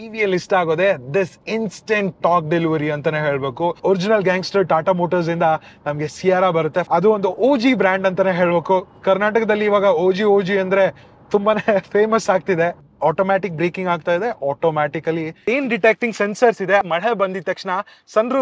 ಟಿವಿಯಲ್ಲಿ ಇಷ್ಟ ಆಗೋದೆ ದಿಸ್ ಇನ್ಸ್ಟೆಂಟ್ ಟಾಕ್ ಡೆಲಿವರಿ ಅಂತಾನೆ ಹೇಳ್ಬೇಕು ಒರಿಜಿನಲ್ ಗ್ಯಾಂಗ್ಸ್ಟರ್ ಟಾಟಾ ಮೋಟರ್ಸ್ ಇಂದ ನಮಗೆ ಸಿಯಾರಾ ಬರುತ್ತೆ ಅದು ಒಂದು ಓಜಿ ಬ್ರ್ಯಾಂಡ್ ಅಂತಾನೆ ಹೇಳ್ಬೇಕು ಕರ್ನಾಟಕದಲ್ಲಿ ಇವಾಗ ಓಜಿ ಓಜಿ ಅಂದ್ರೆ ತುಂಬಾನೇ ಫೇಮಸ್ ಆಗ್ತಿದೆ ಆಟೋಮ್ಯಾಟಿಕ್ ಬ್ರೇಕಿಂಗ್ ಆಗ್ತಾ ಇದೆ ಆಟೋಮ್ಯಾಟಿಕಲಿ ಏನ್ ಡಿಟೆಕ್ಟಿಂಗ್ ಸೆನ್ಸರ್ಸ್ ಇದೆ ಮಳೆ ಬಂದಿದ ತಕ್ಷಣ ಸನ್ರೂ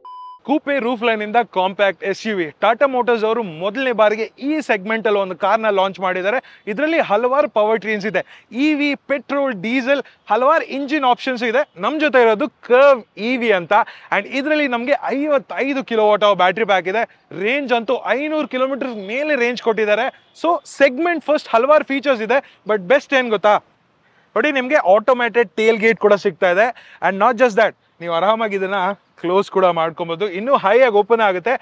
ಕೂಪೆ ರೂಫ್ ಲೈನ್ ಇಂದ compact S U V Tata motors ಅವರು ಮೊದಲನೇ ಬಾರಿಗೆ ಈ ಸೆಗ್ಮೆಂಟ್ ಅಲ್ಲಿ ಒಂದು ಕಾರ್ನ ಲಾಂಚ್ ಮಾಡಿದ್ದಾರೆ ಇದರಲ್ಲಿ ಹಲವಾರು ಪವರ್ ಟ್ರೀನ್ಸ್ ಇದೆ ಇ ವಿ ಪೆಟ್ರೋಲ್ ಡೀಸೆಲ್ ಹಲವಾರು ಇಂಜಿನ್ ಆಪ್ಷನ್ಸ್ ಇದೆ ನಮ್ಮ ಜೊತೆ ಇರೋದು ಕರ್ವ್ ಇ ವಿ ಅಂತ ಅಂಡ್ ಇದರಲ್ಲಿ ನಮಗೆ ಐವತ್ತೈದು ಕಿಲೋ ವಾಟೋ ಬ್ಯಾಟ್ರಿ ಬ್ಯಾಕ್ ಇದೆ ರೇಂಜ್ ಅಂತೂ ಐನೂರು ಕಿಲೋಮೀಟರ್ ಮೇಲೆ ರೇಂಜ್ ಕೊಟ್ಟಿದ್ದಾರೆ ಸೊ ಸೆಗ್ಮೆಂಟ್ ಫಸ್ಟ್ ಹಲವಾರು ಫೀಚರ್ಸ್ ಇದೆ ಬಟ್ ಬೆಸ್ಟ್ ಏನು ಗೊತ್ತಾ ನೋಡಿ ನಿಮಗೆ ಆಟೋಮ್ಯಾಟೆಡ್ ಟೇಲ್ ಗೇಟ್ ಕೂಡ ಸಿಗ್ತಾ ಇದೆ ಆ್ಯಂಡ್ ನಾಟ್ ಜಸ್ಟ್ ದ್ಯಾಟ್ ನೀವು ಆರಾಮಾಗಿ ಇದನ್ನ ಕ್ಲೋಸ್ ಕೂಡ ಮಾಡ್ಕೊಬೋದು ಇನ್ನೂ ಆಗಿ ಓಪನ್ ಆಗುತ್ತೆ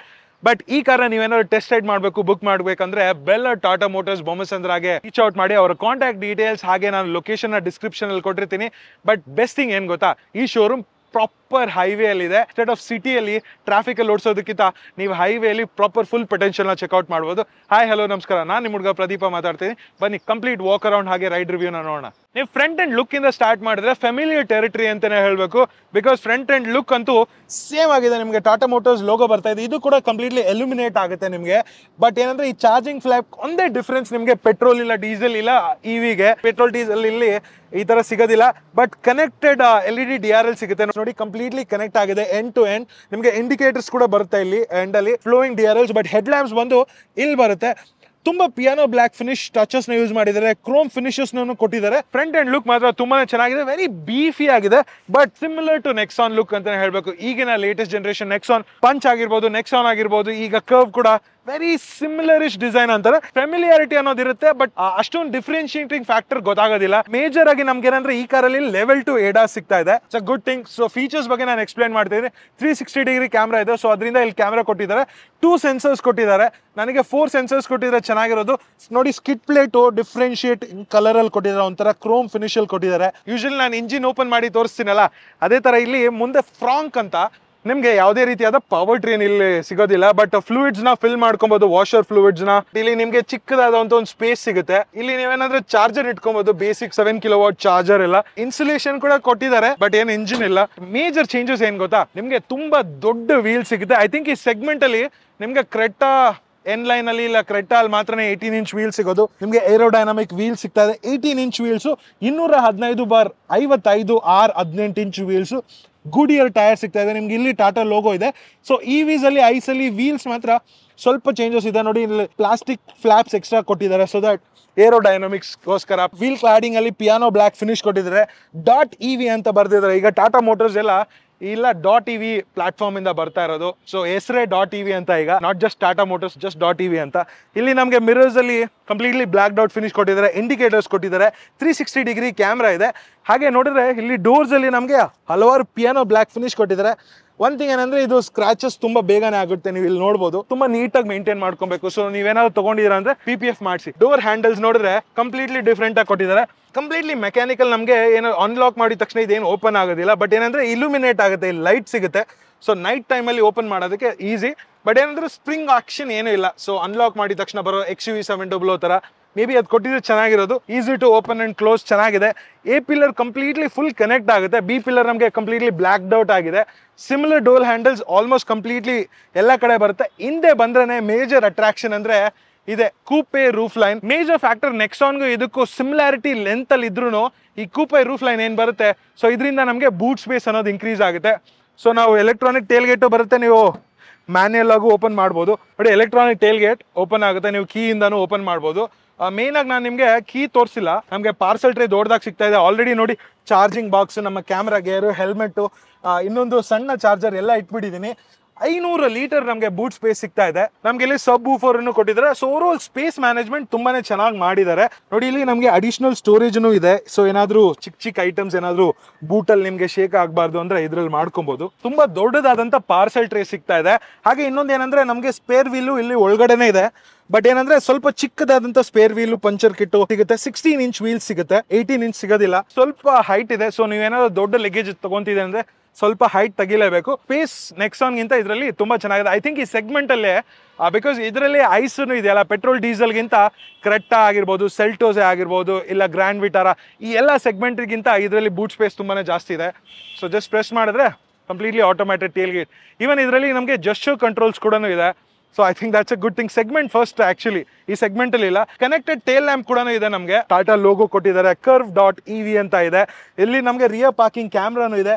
ಬಟ್ ಈ ಕಾರಣ ನೀವೇನಾದ್ರು ಟೆಸ್ಟ್ ರೈಡ್ ಮಾಡಬೇಕು ಬುಕ್ ಮಾಡ್ಬೇಕಂದ್ರೆ ಬೆಲ್ಲ ಟಾಟಾ ಮೋಟರ್ಸ್ ಬೊಮ್ಮಸಂದ್ರ ಹಾಗೆ ರೀಚ್ ಔಟ್ ಮಾಡಿ ಅವರ ಕಾಂಟ್ಯಾಕ್ಟ್ ಡೀಟೇಲ್ಸ್ ಹಾಗೆ ನಾನು ಡಿಸ್ಕ್ರಿಪ್ಷನ್ ಅಲ್ಲಿ ಕೊಟ್ಟಿರ್ತೀನಿ ಬಟ್ ಬೆಸ್ಟ್ ಥಿಂಗ್ ಏನು ಗೊತ್ತಾ ಈ ಶೋರೂಮ್ ಪ್ರಾಪ್ ಪ್ರಾಪರ್ ಹೈವೇ ಅಲ್ಲಿ ಇದೆ ಸ್ಟೇಟ್ ಆಫ್ ಸಿಟಿಯಲ್ಲಿ ಟ್ರಾಫಿಕ್ ಅಲ್ಲಿ ಓಡಿಸೋದಕ್ಕಿಂತ ನೀವು ಹೈವೇಲಿ ಪ್ರಾಪರ್ ಫುಲ್ ಪೊಟೆನ್ಷಿಯಲ್ನ ನ ಚೆಕ್ಔಟ್ ಮಾಡ್ಬೋದು ಹಾಯ್ ಹಲೋ ನಮಸ್ಕಾರ ನಾನು ನಿಮ್ಮ ಹುಡುಗ ಪ್ರದೀಪ ಮಾತಾಡ್ತೀನಿ ಬನ್ನಿ ಕಂಪ್ಲೀಟ್ ವಾಕ್ ಅರೌಂಡ್ ಹಾಗೆ ರೈಡ್ ರಿವ್ಯೂನ ನೋಡೋಣ ನೀವು ಫ್ರಂಟ್ ಅಂಡ್ ಲುಕ್ ಇಂದ ಸ್ಟಾರ್ಟ್ ಮಾಡಿದ್ರೆ ಫೆಮಿಲಿಯರ್ ಟೆರಿಟರಿ ಅಂತಾನೆ ಹೇಳಬೇಕು ಬಿಕಾಸ್ ಫ್ರಂಟ್ ಅಂಡ್ ಲುಕ್ ಅಂತೂ ಸೇಮ್ ಆಗಿದೆ ನಿಮಗೆ ಟಾಟಾ ಮೋಟರ್ಸ್ ಲೋಗೋ ಬರ್ತಾ ಇದೆ ಇದು ಕೂಡ ಕಂಪ್ಲೀಟ್ಲಿ ಎಲ್ಯುಮಿನೇಟ್ ಆಗುತ್ತೆ ನಿಮಗೆ ಬಟ್ ಏನಂದ್ರೆ ಈ ಚಾರ್ಜಿಂಗ್ ಫ್ಲಾಪ್ ಒಂದೇ ಡಿಫ್ರೆನ್ಸ್ ನಿಮಗೆ ಪೆಟ್ರೋಲ್ ಇಲ್ಲ ಡೀಸೆಲ್ ಇಲ್ಲ ಇವಿಗೆ ಪೆಟ್ರೋಲ್ ಡೀಸೆಲ್ ಇಲ್ಲಿ ಈ ತರ ಸಿಗೋದಿಲ್ಲ but connected L E D D R L ಸಿಗುತ್ತೆ ನೋಡಿ ಕಂಪ್ಲೀಟ್ ಕಂಪ್ಲೀಟ್ಲಿ ಕನೆಕ್ಟ್ ಆಗಿದೆ ಎಂಡ್ ಟು ಎಂಡ್ ನಿಮಗೆ ಇಂಡಿಕೇಟರ್ಸ್ ಕೂಡ ಬರುತ್ತೆ ಇಲ್ಲಿ ಎಂಡಲ್ಲಿ ಫ್ಲೋಯಿಂಗ್ ಡಿ ಎಲ್ಸ್ ಬಟ್ ಹೆಡ್ ಲ್ಯಾಂಪ್ಸ್ ಬಂದು ಇಲ್ಲಿ ಬರುತ್ತೆ ತುಂಬ ಪಿಯಾನೋ ಬ್ಲಾಕ್ ಫಿನಿಶ್ ಟಚಸ್ ನ ಯೂಸ್ ಮಾಡಿದ್ದಾರೆ ಕ್ರೋಮ್ ಫಿನಿಶಸ್ ಕೊಟ್ಟಿದ್ದಾರೆ ಫ್ರಂಟ್ ಅಂಡ್ ಲುಕ್ ಮಾತ್ರ ತುಂಬಾನೇ ಚೆನ್ನಾಗಿದೆ ವೆರಿ ಬೀಫಿ ಆಗಿದೆ but similar to Nexon look ಅಂತಾನೆ ಹೇಳಬೇಕು ಈಗಿನ ಲೇಟೆಸ್ಟ್ ಜನರೇಷನ್ ನೆಕ್ಸಾನ್ ಪಂಚ್ ಆಗಿರ್ಬೋದು ನೆಕ್ಸಾನ್ ಆಗಿರ್ಬೋದು ಈಗ ಕರ್ವ್ ಕೂಡ ವೆರಿ ಸಿಮಿಲರಿಶ್ ಡಿಸೈನ್ ಅಂತಾರೆ ಫೆಮಿಲಿಯಾರಿಟಿ ಅನ್ನೋದಿರುತ್ತೆ ಬಟ್ ಅಷ್ಟೊಂದು ಡಿಫ್ರೆನ್ಶಿಯೇಟಿಂಗ್ ಫ್ಯಾಕ್ಟರ್ ಗೊತ್ತಾಗೋದಿಲ್ಲ ಮೇಜರ್ ಆಗಿ ನಮ್ಗೆ ಏನಂದ್ರೆ ಈ ಕಾರಲ್ಲಿ ಲೆವೆಲ್ ಟು ಏಡಾ ಸಿಗ್ತಾ ಇದೆ a good thing so features ಬಗ್ಗೆ ನಾನು ಎಕ್ಸ್ಪ್ಲೈನ್ ಮಾಡ್ತಿದ್ದೀನಿ ತ್ರೀ ಸಿಕ್ಸ್ಟಿ ಡಿಗ್ರಿ ಕ್ಯಾಮ್ರಾ ಇದೆ ಸೊ ಅದರಿಂದ ಇಲ್ಲಿ ಕ್ಯಾಮ್ರಾ ಕೊಟ್ಟಿದ್ದಾರೆ ಟೂ ಸೆನ್ಸರ್ಸ್ ಕೊಟ್ಟಿದ್ದಾರೆ ನನಗೆ ಫೋರ್ ಸೆನ್ಸರ್ಸ್ ಕೊಟ್ಟಿದ್ರೆ ಚೆನ್ನಾಗಿರೋದು ನೋಡಿ ಸ್ಕಿಟ್ ಪ್ಲೇಟು ಡಿಫ್ರೆನ್ಶಿಯೇಟ್ ಕಲರಲ್ಲಿ ಕೊಟ್ಟಿದ್ದಾರೆ ಒಂಥರ ಕ್ರೋಮ್ ಫಿನಿಶಲ್ಲಿ ಕೊಟ್ಟಿದ್ದಾರೆ ಯೂಶಲಿ ನಾನು ಇಂಜಿನ್ ಓಪನ್ ಮಾಡಿ ತೋರಿಸ್ತೀನಲ್ಲ ಅದೇ ಥರ ಇಲ್ಲಿ ಮುಂದೆ ಫ್ರಾಂಕ್ ಅಂತ ನಿಮಗೆ ಯಾವುದೇ ರೀತಿಯಾದ ಪವರ್ ಟ್ರೈನ್ ಇಲ್ಲಿ ಸಿಗೋದಿಲ್ಲ ಬಟ್ ಫ್ಲೂಯಿಡ್ಸ್ ನ ಫಿಲ್ ಮಾಡ್ಕೊಬಹುದು ವಾಷರ್ ಫ್ಲೂಯಿಡ್ಸ್ ನ ಇಲ್ಲಿ ನಿಮಗೆ ಚಿಕ್ಕದಾದಂತ ಒಂದು ಸ್ಪೇಸ್ ಸಿಗುತ್ತೆ ಇಲ್ಲಿ ನೀವೇನಾದ್ರೂ ಚಾರ್ಜರ್ ಇಟ್ಕೊಬಹುದು ಬೇಸಿಕ್ ಸೆವೆನ್ ಕಿಲೋ ಚಾರ್ಜರ್ ಎಲ್ಲ ಇನ್ಸುಲೇಷನ್ ಕೂಡ ಕೊಟ್ಟಿದ್ದಾರೆ ಬಟ್ ಏನು ಇಂಜಿನ್ ಇಲ್ಲ ಮೇಜರ್ ಚೇಂಜಸ್ ಏನ್ ಗೊತ್ತಾ ನಿಮಗೆ ತುಂಬಾ ದೊಡ್ಡ ವೀಲ್ ಸಿಗುತ್ತೆ ಐ ಥಿಂಕ್ ಈ ಸೆಗ್ಮೆಂಟ್ ಅಲ್ಲಿ ನಿಮ್ಗೆ ಕ್ರೆಟಾ ಎನ್ ಲೈನ್ ಅಲ್ಲಿ ಇಲ್ಲ ಕ್ರೆಟಾ ಅಲ್ಲಿ ಮಾತ್ರ ಏಯ್ಟೀನ್ ಇಂಚ್ ವೀಲ್ ಸಿಗೋದು ನಿಮಗೆ ಏರೋಡೈನಮಿಕ್ ವೀಲ್ ಸಿಗ್ತಾ ಇದೆ ಏಯ್ಟೀನ್ ಇಂಚ್ ವೀಲ್ಸು ಇನ್ನೂರ ಹದಿನೈದು ಬಾರ್ ಐವತ್ತೈದು ಆರ್ ಹದಿನೆಂಟು ಇಂಚ್ ವೀಲ್ಸು ಗುಡ್ ಟೈರ್ ಸಿಗ್ತಾ ಇದೆ ನಿಮ್ಗೆ ಇಲ್ಲಿ ಟಾಟಾ ಲೋಗೋ ಇದೆ ಸೊ ಈ e ಐಸ್ ಅಲ್ಲಿ ವೀಲ್ಸ್ ಮಾತ್ರ ಸ್ವಲ್ಪ ಚೇಂಜಸ್ ಇದೆ ನೋಡಿ ಇಲ್ಲಿ ಪ್ಲಾಸ್ಟಿಕ್ ಫ್ಲಾಪ್ಸ್ ಎಕ್ಸ್ಟ್ರಾ ಕೊಟ್ಟಿದ್ದಾರೆ ಸೊ ದಟ್ ಏರೋ ಗೋಸ್ಕರ ವೀಲ್ ಕ್ಲಾಡಿಂಗ್ ಅಲ್ಲಿ ಪಿಯಾನೋ ಬ್ಲಾಕ್ ಫಿನಿಶ್ ಕೊಟ್ಟಿದ್ದಾರೆ ಡಾಟ್ ಇ ವಿ ಅಂತ ಬರ್ದಿದ್ದಾರೆ ಈಗ ಟಾಟಾ ಮೋಟರ್ಸ್ ಎಲ್ಲ ಇಲ್ಲ ಡಾಟ್ ಇವಿ ಪ್ಲಾಟ್ಫಾರ್ಮ್ ಇಂದ ಬರ್ತಾ ಇರೋದು ಸೊ ರೇ ಡಾಟ್ ವಿ ಅಂತ ಈಗ not just Tata motors just dot V ಅಂತ ಇಲ್ಲಿ ನಮಗೆ ಮಿರರ್ಸ್ ಅಲ್ಲಿ ಕಂಪ್ಲೀಟ್ಲಿ ಬ್ಲಾಕ್ ಡಾಟ್ ಫಿನಿಶ್ ಕೊಟ್ಟಿದ್ದಾರೆ ಇಂಡಿಕೇಟರ್ಸ್ ಕೊಟ್ಟಿದ್ದಾರೆ ತ್ರೀ ಸಿಕ್ಸ್ಟಿ ಡಿಗ್ರಿ ಕ್ಯಾಮ್ರಾ ಇದೆ ಹಾಗೆ ನೋಡಿದ್ರೆ ಇಲ್ಲಿ ಡೋರ್ಸ್ ಅಲ್ಲಿ ನಮಗೆ ಹಲವಾರು ಪಿಯಾನೋ ಬ್ಲಾಕ್ ಫಿನಿಶ್ ಕೊಟ್ಟಿದ್ದಾರೆ ಒನ್ ಥಿಂಗ್ ಏನಂದ್ರೆ ಇದು ಸ್ಕ್ರಾಚಸ್ ತುಂಬಾ ಬೇಗನೆ ಆಗುತ್ತೆ ನೀವು ಇಲ್ಲಿ ನೋಡಬಹುದು ತುಂಬಾ ನೀಟಾಗಿ ಮೇಂಟೈನ್ ಮಾಡ್ಕೊಬೇಕು ಸೊ ನೀವೇನಾದ್ರು ತಗೊಂಡಿದ್ದೀರಾ ಅಂದ್ರೆ ಪಿ ಪಿ ಎಫ್ ಮಾಡಿಸಿ ಡೋರ್ ಹ್ಯಾಂಡಲ್ಸ್ ನೋಡಿದ್ರೆ ಕಂಪ್ಲೀಟ್ಲಿ ಡಿಫ್ರೆಂಟ್ ಆಗಿ ಕೊಟ್ಟಿದ್ದಾರೆ ಕಂಪ್ಲೀಟ್ಲಿ ಮೆಕ್ಯಾನಿಕಲ್ ನಮಗೆ ಏನೋ ಅನ್ಲಾಕ್ ಮಾಡಿದ ತಕ್ಷಣ ಇದೇನು ಓಪನ್ ಆಗೋದಿಲ್ಲ ಬಟ್ ಏನಂದ್ರೆ ಇಲ್ಯುಮಿನೇಟ್ ಆಗುತ್ತೆ ಲೈಟ್ ಸಿಗುತ್ತೆ ಸೊ ನೈಟ್ ಟೈಮಲ್ಲಿ ಓಪನ್ ಮಾಡೋದಕ್ಕೆ ಈಸಿ ಬಟ್ ಏನಂದ್ರೆ ಸ್ಪ್ರಿಂಗ್ ಆಕ್ಷನ್ ಏನೂ ಇಲ್ಲ ಸೊ ಅನ್ಲಾಕ್ ಮಾಡಿದ ತಕ್ಷಣ ಬರೋ X U V seven W ಥರ ಮೇ ಬಿ ಅದು ಕೊಟ್ಟಿದ್ರೆ ಚೆನ್ನಾಗಿರೋದು easy to open and close ಚೆನ್ನಾಗಿದೆ A pillar completely full connect ಆಗುತ್ತೆ ಬಿ ಪಿಲ್ಲರ್ ನಮಗೆ ಕಂಪ್ಲೀಟ್ಲಿ ಬ್ಲ್ಯಾಕ್ ಔಟ್ ಆಗಿದೆ similar door handles almost completely ಎಲ್ಲ ಕಡೆ ಬರುತ್ತೆ ಹಿಂದೆ ಬಂದ್ರೆ ಮೇಜರ್ ಅಟ್ರಾಕ್ಷನ್ ಅಂದರೆ ಇದೆ coupe roof line major factor next ಆನ್ಗೂ ಇದಕ್ಕೂ ಸಿಮಿಲಾರಿಟಿ ಲೆಂತ್ ಅಲ್ಲಿ ಇದ್ರೂ ಈ ಕೂಪೆ ರೂಫ್ ಲೈನ್ ಏನು ಬರುತ್ತೆ ಸೊ ಇದರಿಂದ ನಮಗೆ ಬೂಟ್ ಸ್ಪೇಸ್ ಅನ್ನೋದು ಇನ್ಕ್ರೀಸ್ ಆಗುತ್ತೆ ಸೊ ನಾವು ಎಲೆಕ್ಟ್ರಾನಿಕ್ ಟೇಲ್ ಗೇಟು ಬರುತ್ತೆ ನೀವು ಮ್ಯಾನ್ಯಲ್ ಆಗು ಓಪನ್ ಮಾಡ್ಬೋದು but electronic tail gate open ಆಗುತ್ತೆ ನೀವು ಕೀಯಿಂದನೂ ಓಪನ್ ಮಾಡ್ಬೋದು ಮೇನ್ ಆಗಿ ನಾನು ನಿಮಗೆ ಕೀ ತೋರಿಸಿಲ್ಲ ನಮಗೆ ಪಾರ್ಸಲ್ ಟ್ರೈ ದೊಡ್ಡದಾಗ ಸಿಗ್ತಾ ಇದೆ ಆಲ್ರೆಡಿ ನೋಡಿ ಚಾರ್ಜಿಂಗ್ ಬಾಕ್ಸ್ ನಮ್ಮ ಕ್ಯಾಮ್ರಾ ಗೇರು ಹೆಲ್ಮೆಟ್ ಇನ್ನೊಂದು ಸಣ್ಣ ಚಾರ್ಜರ್ ಎಲ್ಲ ಇಟ್ಬಿಟ್ಟಿದ್ದೀನಿ ಐನೂರು ಲೀಟರ್ ನಮಗೆ ಬೂಟ್ ಸ್ಪೇಸ್ ಸಿಗ್ತಾ ಇದೆ ನಮ್ಗೆ ಇಲ್ಲಿ ಸಬ್ ಬೂಫರ್ ಅನ್ನು ಕೊಟ್ಟಿದ್ದಾರೆ ಸೊ ಆಲ್ ಸ್ಪೇಸ್ ಮ್ಯಾನೇಜ್ಮೆಂಟ್ ತುಂಬಾನೇ ಚೆನ್ನಾಗಿ ಮಾಡಿದ್ದಾರೆ ನೋಡಿ ಇಲ್ಲಿ ನಮಗೆ ಅಡಿಷನಲ್ ಸ್ಟೋರೇಜ್ನು ಇದೆ ಸೊ ಏನಾದ್ರು ಚಿಕ್ಕ ಚಿಕ್ಕ ಐಟಮ್ಸ್ ಏನಾದ್ರು ಬೂಟಲ್ಲಿ ನಿಮಗೆ ಶೇಕ್ ಆಗಬಾರ್ದು ಅಂದ್ರೆ ಇದ್ರಲ್ಲಿ ಮಾಡ್ಕೊಬಹುದು ತುಂಬಾ ದೊಡ್ಡದಾದಂತ ಪಾರ್ಸೆಲ್ ಟ್ರೇ ಸಿಗ್ತಾ ಇದೆ ಹಾಗೆ ಇನ್ನೊಂದು ಏನಂದ್ರೆ ನಮಗೆ ಸ್ಪೇರ್ ವೀಲು ಇಲ್ಲಿ ಒಳಗಡೆನೆ ಇದೆ ಬಟ್ ಏನಂದ್ರೆ ಸ್ವಲ್ಪ ಚಿಕ್ಕದಾದಂತ ಸ್ಪೇರ್ ವೀಲ್ ಪಂಚರ್ ಕಿಟ್ಟು ಸಿಗುತ್ತೆ ಸಿಕ್ಸ್ಟೀನ್ ಇಂಚ್ ವೀಲ್ ಸಿಗುತ್ತೆ ಏಯ್ಟೀನ್ ಇಂಚ್ ಸಿಗೋದಿಲ್ಲ ಸ್ವಲ್ಪ ಹೈಟ್ ಇದೆ ಸೊ ನೀವೇನಾದ್ರು ದೊಡ್ಡ ಲಗೇಜ್ ತಗೊಂತಿದೆ ಅಂದ್ರೆ ಸ್ವಲ್ಪ ಹೈಟ್ ತೆಗಿಲೇಬೇಕು ಪೀಸ್ ನೆಕ್ಸಾನ್ಗಿಂತ ಇದರಲ್ಲಿ ತುಂಬ ಚೆನ್ನಾಗಿದೆ ಐ ಥಿಂಕ್ ಈ ಸೆಗ್ಮೆಂಟಲ್ಲೇ ಬಿಕಾಸ್ ಇದರಲ್ಲಿ ಐಸೂ ಇದೆಯಲ್ಲ ಪೆಟ್ರೋಲ್ ಡೀಸೆಲ್ಗಿಂತ ಕ್ರೆಟ್ಟಾ ಆಗಿರ್ಬೋದು ಸೆಲ್ಟೋಸೆ ಆಗಿರ್ಬೋದು ಇಲ್ಲ ಗ್ರ್ಯಾಂಡ್ ವಿಟಾರ ಈ ಎಲ್ಲ ಸೆಗ್ಮೆಂಟ್ಗಿಂತ ಇದರಲ್ಲಿ ಬೂಟ್ ಸ್ಪೇಸ್ ತುಂಬಾ ಜಾಸ್ತಿ ಇದೆ ಸೊ ಜಸ್ಟ್ ಪ್ರೆಸ್ ಮಾಡಿದ್ರೆ completely automatic tail gate even ಇದರಲ್ಲಿ ನಮಗೆ ಜಸ್ಟು ಕಂಟ್ರೋಲ್ಸ್ ಕೂಡ ಇದೆ so I think that's a good thing segment first actually ಈ ಸೆಗ್ಮೆಂಟ್ ಅಲ್ಲಿ ಇಲ್ಲ ಕನೆಕ್ಟೆಡ್ ಟೇಲ್ ಲ್ಯಾಂಪ್ ಕೂಡ ಇದೆ ನಮಗೆ ಟಾಟಾ ಲೋಗೋ ಕೊಟ್ಟಿದ್ದಾರೆ ಕರ್ವ್ ಡಾಟ್ ಇ ವಿ ಅಂತ ಇದೆ ಇಲ್ಲಿ ನಮಗೆ ರಿಯರ್ ಪಾರ್ಕಿಂಗ್ ಕ್ಯಾಮ್ರಾನು ಇದೆ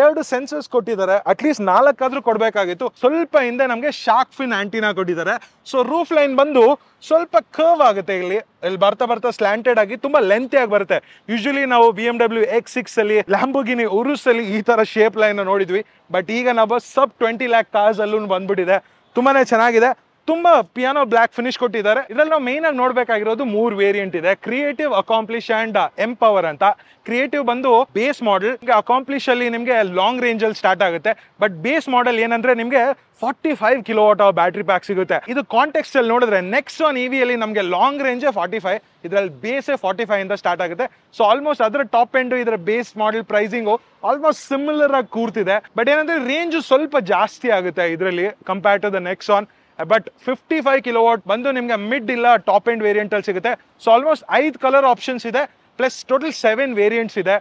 ಎರಡು ಸೆನ್ಸರ್ಸ್ ಕೊಟ್ಟಿದ್ದಾರೆ ಅಟ್ಲೀಸ್ಟ್ ನಾಲ್ಕಾದ್ರೂ ಕೊಡಬೇಕಾಗಿತ್ತು ಸ್ವಲ್ಪ ಹಿಂದೆ ನಮಗೆ ಶಾಕ್ ಫಿನ್ ಆಂಟಿನಾ ಕೊಟ್ಟಿದ್ದಾರೆ ಸೊ ರೂಫ್ ಲೈನ್ ಬಂದು ಸ್ವಲ್ಪ ಕರ್ವ್ ಆಗುತ್ತೆ ಇಲ್ಲಿ ಇಲ್ಲಿ ಬರ್ತಾ ಬರ್ತಾ ಸ್ಲ್ಯಾಂಟೆಡ್ ಆಗಿ ತುಂಬ ಆಗಿ ಬರುತ್ತೆ ಯೂಶಲಿ ನಾವು B M W X six ಅಲ್ಲಿ ಉರುಸಲ್ಲಿ ಈ ಥರ ಶೇಪ್ ಲೈನ್ ನೋಡಿದ್ವಿ ಬಟ್ ಈಗ ನಾವು ಸಬ್ ಟ್ವೆಂಟಿ ಲ್ಯಾಕ್ ಕಾರ್ಸ್ ಅಲ್ಲೂ ಬಂದ್ಬಿಟ್ಟಿದೆ ತುಂಬಾ ಚೆನ್ನಾಗಿದೆ ತುಂಬಾ ಪಿಯಾನೋ ಬ್ಲಾಕ್ ಫಿನಿಶ್ ಕೊಟ್ಟಿದ್ದಾರೆ ಇದ್ರಲ್ಲಿ ನಾವು ಮೇನ್ ಆಗಿ ನೋಡಬೇಕಾಗಿರೋದು ಮೂರು ವೇರಿಯಂಟ್ ಇದೆ ಕ್ರಿಯೇಟಿವ್ ಅಕಾಂಪ್ಲಿಷ್ ಅಂಡ್ ಎಂಪವರ್ ಅಂತ ಕ್ರಿಯೇಟಿವ್ ಬಂದು ಬೇಸ್ ಮಾಡಲ್ ಅಕಾಂಪ್ಲಿಷ್ ಅಲ್ಲಿ ನಿಮಗೆ ಲಾಂಗ್ ರೇಂಜಲ್ಲಿ ಸ್ಟಾರ್ಟ್ ಆಗುತ್ತೆ ಬಟ್ ಬೇಸ್ ಮಾಡಲ್ ಏನಂದ್ರೆ ನಿಮಗೆ forty five kilo watt battery pack ಸಿಗುತ್ತೆ ಇದು ಕಾಂಟೆಕ್ಸ್ ಅಲ್ಲಿ ನೋಡಿದ್ರೆ ನೆಕ್ಸ್ಟ್ ಒನ್ ಇ ನಮಗೆ ಲಾಂಗ್ ರೇಂಜ್ ಫಾರ್ಟಿ ಫೈವ್ ಇದರಲ್ಲಿ ಬೇಸ್ ಫಾರ್ಟಿ ಫೈವ್ ಇಂದ ಸ್ಟಾರ್ಟ್ ಆಗುತ್ತೆ ಸೊ ಆಲ್ಮೋಸ್ಟ್ ಅದರ ಟಾಪ್ ಎಂಡ್ ಇದರ base model pricing almost similar ಆಗಿ ಕೂರ್ತಿದೆ ಬಟ್ ಏನಂದ್ರೆ ರೇಂಜ್ ಸ್ವಲ್ಪ ಜಾಸ್ತಿ ಆಗುತ್ತೆ ಇದರಲ್ಲಿ compare to the Nexon but fifty five kilowatt ಬಂದು ನಿಮಗೆ ಮಿಡ್ ಇಲ್ಲ ಟಾಪ್ ಎಂಡ್ ವೇರಿಯಂಟಲ್ಲಿ ಸಿಗುತ್ತೆ ಸೊ ಆಲ್ಮೋಸ್ಟ್ ಐದು ಕಲರ್ ಆಪ್ಷನ್ಸ್ ಇದೆ ಪ್ಲಸ್ ಟೋಟಲ್ ಸೆವೆನ್ ವೇರಿಯಂಟ್ಸ್ ಇದೆ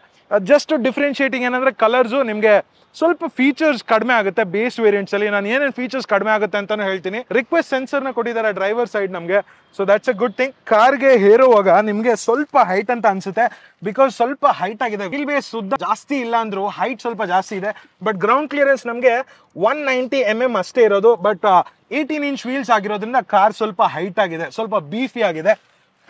ಜಸ್ಟ್ ಡಿಫ್ರೆನ್ಷಿಯೇಟಿಂಗ್ ಏನಂದರೆ ಕಲರ್ಸು ನಿಮಗೆ ಸ್ವಲ್ಪ ಫೀಚರ್ಸ್ ಕಡಿಮೆ ಆಗುತ್ತೆ ಬೇಸ್ ವೇರಿಯಂಟ್ಸಲ್ಲಿ ನಾನು ಏನೇನು ಫೀಚರ್ಸ್ ಕಡಿಮೆ ಆಗುತ್ತೆ ಅಂತಲೂ ಹೇಳ್ತೀನಿ ರಿಕ್ವೆಸ್ಟ್ ಸೆನ್ಸರ್ನ ಕೊಟ್ಟಿದ್ದಾರೆ ಡ್ರೈವರ್ ಸೈಡ್ ನಮಗೆ so that's a good thing ಕಾರ್ಗೆ ಹೇರುವಾಗ ನಿಮಗೆ ಸ್ವಲ್ಪ ಹೈಟ್ ಅಂತ ಅನಿಸುತ್ತೆ ಬಿಕಾಸ್ ಸ್ವಲ್ಪ ಹೈಟ್ ಆಗಿದೆ ವೀಲ್ ಬೇಸ್ ಸುದ್ದ ಜಾಸ್ತಿ ಇಲ್ಲ ಅಂದರೂ ಹೈಟ್ ಸ್ವಲ್ಪ ಜಾಸ್ತಿ ಇದೆ ಬಟ್ ಗ್ರೌಂಡ್ ಕ್ಲಿಯರೆನ್ಸ್ ನಮಗೆ ಒನ್ ನೈಂಟಿ ಎಮ್ ಎಮ್ ಅಷ್ಟೇ ಇರೋದು ಬಟ್ ಏಯ್ಟೀನ್ ಇಂಚ್ ವೀಲ್ಸ್ ಆಗಿರೋದ್ರಿಂದ ಕಾರ್ ಸ್ವಲ್ಪ ಹೈಟ್ ಆಗಿದೆ ಸ್ವಲ್ಪ ಬೀಫಿ ಆಗಿದೆ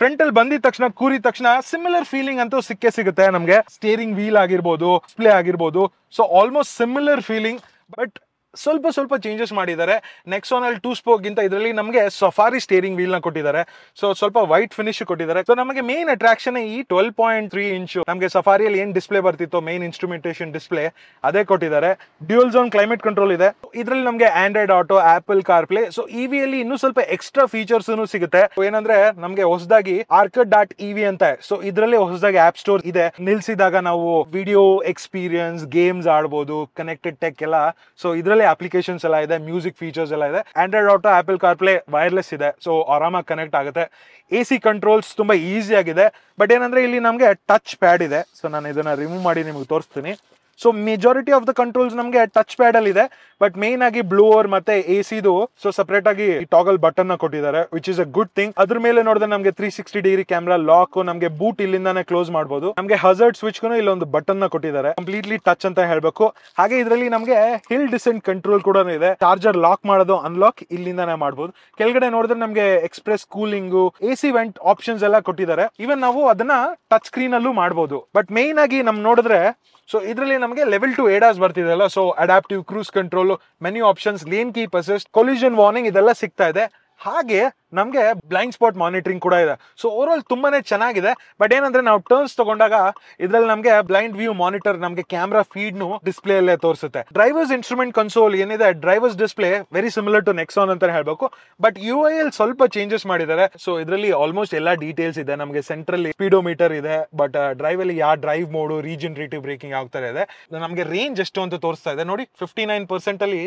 ಫ್ರಂಟ್ ಅಲ್ಲಿ ಬಂದಿದ ತಕ್ಷಣ ಕೂರಿದ ತಕ್ಷಣ ಸಿಮಿಲರ್ ಫೀಲಿಂಗ್ ಅಂತೂ ಸಿಕ್ಕೇ ಸಿಗುತ್ತೆ ನಮಗೆ ಸ್ಟೇರಿಂಗ್ ವೀಲ್ ಆಗಿರ್ಬೋದು ಡಿಸ್ಪ್ಲೇ ಆಗಿರ್ಬೋದು so almost similar feeling but ಸ್ವಲ್ಪ ಸ್ವಲ್ಪ ಚೇಂಜಸ್ ಮಾಡಿದ್ದಾರೆ ಅಲ್ಲಿ ಟೂ ಗಿಂತ ಇದರಲ್ಲಿ ನಮಗೆ ಸಫಾರಿ ಸ್ಟೇರಿಂಗ್ ನ ಕೊಟ್ಟಿದ್ದಾರೆ ಸೊ ಸ್ವಲ್ಪ ವೈಟ್ ಫಿನಿಶ್ ಕೊಟ್ಟಿದ್ದಾರೆ ಸೊ ನಮಗೆ ಮೇನ್ ಅಟ್ರಾಕ್ಷನ್ ಈ ಟ್ವೆಲ್ ಪಾಯಿಂಟ್ ತ್ರೀ ಇಂಚು ನಮಗೆ ಸಫಾರಿಯಲ್ಲಿ ಏನು ಡಿಸ್ಪ್ಲೇ ಬರ್ತಿತ್ತು ಮೇನ್ ಇನ್ಸ್ಟ್ರೂಮೆಂಟೇಷನ್ ಡಿಸ್ಪ್ಲೇ ಅದೇ ಕೊಟ್ಟಿದ್ದಾರೆ ಡ್ಯೂಯಲ್ ಝೋನ್ ಕ್ಲೈಮೇಟ್ ಕಂಟ್ರೋಲ್ ಇದೆ ಇದರಲ್ಲಿ ನಮಗೆ Android Auto Apple CarPlay so we ಅಲ್ಲಿ ಇನ್ನೂ ಸ್ವಲ್ಪ ಎಕ್ಸ್ಟ್ರಾ ಫೀಚರ್ಸ್ ಸಿಗುತ್ತೆ ಏನಂದ್ರೆ ನಮಗೆ ಹೊಸದಾಗಿ ಆರ್ಕಡ್ ಡಾಟ್ ಇವಿ ಅಂತ ಸೊ ಇದರಲ್ಲಿ ಹೊಸದಾಗಿ ಆಪ್ ಸ್ಟೋರ್ ಇದೆ ನಿಲ್ಸಿದಾಗ ನಾವು ವಿಡಿಯೋ ಎಕ್ಸ್ಪೀರಿಯನ್ಸ್ ಗೇಮ್ಸ್ ಆಡ್ಬೋದು ಕನೆಕ್ಟೆಡ್ ಟೆಕ್ ಎಲ್ಲ ಸೊ ಇದರಲ್ಲಿ ಅದರಲ್ಲೇ ಅಪ್ಲಿಕೇಶನ್ಸ್ ಎಲ್ಲ ಇದೆ ಮ್ಯೂಸಿಕ್ ಫೀಚರ್ಸ್ ಎಲ್ಲ ಇದೆ Android Auto Apple CarPlay wireless ಇದೆ ಸೊ ಆರಾಮಾಗಿ ಕನೆಕ್ಟ್ ಆಗುತ್ತೆ ಎ ಸಿ ಕಂಟ್ರೋಲ್ಸ್ ಈಸಿ ಆಗಿದೆ ಬಟ್ ಏನಂದ್ರೆ ಇಲ್ಲಿ ನಮಗೆ ಟಚ್ ಪ್ಯಾಡ್ ಇದೆ ಸೊ ನಾನು ಇದನ್ನ ರಿಮೂವ್ ಮಾಡಿ ನಿಮಗೆ ತೋರಿಸ್ತೀನಿ so majority of the controls ನಮಗೆ ಟಚ್ ಪ್ಯಾಡ್ ಅಲ್ಲಿ ಇದೆ ಬಟ್ ಮೇನ್ ಆಗಿ ಬ್ಲೂ ಓರ್ ಮತ್ತೆ ಎ ಸಿದು ಸೊ ಸಪರೇಟ್ ಆಗಿ ಟಾಗಲ್ ಬಟನ್ ನ ಕೊಟ್ಟಿದ್ದಾರೆ which is a good thing ಅದ್ರ ಮೇಲೆ ನೋಡಿದ್ರೆ ನಮಗೆ three sixty degree camera lock ನಮಗೆ ಬೂಟ್ ಇಲ್ಲಿಂದಾನೆ ಕ್ಲೋಸ್ ಮಾಡಬಹುದು ನಮಗೆ ಹಜರ್ಡ್ ಸ್ವಿಚ್ ಗೂ ಇಲ್ಲೊಂದು ಬಟನ್ ನ ಕೊಟ್ಟಿದ್ದಾರೆ ಕಂಪ್ಲೀಟ್ಲಿ ಟಚ್ ಅಂತ ಹೇಳ್ಬೇಕು ಹಾಗೆ ಇದರಲ್ಲಿ ನಮಗೆ ಹಿಲ್ ಡಿಸೆಂಟ್ ಕಂಟ್ರೋಲ್ ಕೂಡ ಇದೆ ಚಾರ್ಜರ್ ಲಾಕ್ ಮಾಡೋದು ಅನ್ಲಾಕ್ ಇಲ್ಲಿಂದಾನೆ ಮಾಡಬಹುದು ಕೆಳಗಡೆ ನೋಡಿದ್ರೆ ನಮಗೆ express cooling A C vent options ಎಲ್ಲ ಕೊಟ್ಟಿದ್ದಾರೆ ಇವನ್ ನಾವು ಅದನ್ನ ಟಚ್ ಸ್ಕ್ರೀನ್ ಅಲ್ಲೂ ಮಾಡಬಹುದು ಬಟ್ ಮೇನ್ ಆಗಿ ನಮ್ ನೋಡಿದ್ರೆ ಸೊ ಇದರಲ್ಲಿ ನಮ್ ನಮಗೆ ಲೆವೆಲ್ ಟು ಏಡಾಸ್ ಬರ್ತಿದೆಯಲ್ಲ so adaptive cruise control many options lane keep assist collision warning ಇದೆಲ್ಲ ಸಿಗ್ತಾ ಇದೆ ಹಾಗೆ ನಮಗೆ ಬ್ಲೈಂಡ್ ಸ್ಪಾಟ್ ಮಾನಿಟರಿಂಗ್ ಕೂಡ ಇದೆ ಸೊ ಓವರ್ ಆಲ್ ತುಂಬಾನೇ ಚೆನ್ನಾಗಿದೆ ಬಟ್ ಏನಂದ್ರೆ ನಾವು ಟರ್ನ್ಸ್ ತಗೊಂಡಾಗ ಇದ್ರಲ್ಲಿ ನಮಗೆ ಬ್ಲೈಂಡ್ ವ್ಯೂ ಮಾನಿಟರ್ ನಮಗೆ ಕ್ಯಾಮ್ರಾ ಫೀಡ್ ನು ಡಿಸ್ಪ್ಲೇ ಅಲ್ಲೇ ತೋರಿಸುತ್ತೆ ಡ್ರೈವರ್ಸ್ ಇನ್ಸ್ಟ್ರೂಮೆಂಟ್ ಕನ್ಸೋಲ್ ಏನಿದೆ driver's display very similar to Nexon ಅಂತ ಹೇಳ್ಬೇಕು ಬಟ್ ಯು ಐ ಎಲ್ ಸ್ವಲ್ಪ ಚೇಂಜಸ್ ಮಾಡಿದ್ದಾರೆ ಸೊ ಇದರಲ್ಲಿ ಆಲ್ಮೋಸ್ಟ್ ಎಲ್ಲ ಡೀಟೇಲ್ಸ್ ಇದೆ ನಮಗೆ ಸೆಂಟ್ರಲ್ಲಿ ಸ್ಪೀಡೋಮೀಟರ್ ಇದೆ ಬಟ್ ಡ್ರೈವ್ ಅಲ್ಲಿ ಯಾವ ಡ್ರೈವ್ ಮೋಡು ರೀಜನರೇಟಿವ್ ಬ್ರೇಕಿಂಗ್ ಆಗ್ತಾ ಇದೆ ನಮಗೆ ರೇಂಜ್ ಎಷ್ಟು ಅಂತ ತೋರಿಸ್ತಾ ಇದೆ ನೋಡಿ ಫಿಫ್ಟಿ ನೈನ್ ಪರ್ಸೆಂಟ್ ಅಲ್ಲಿ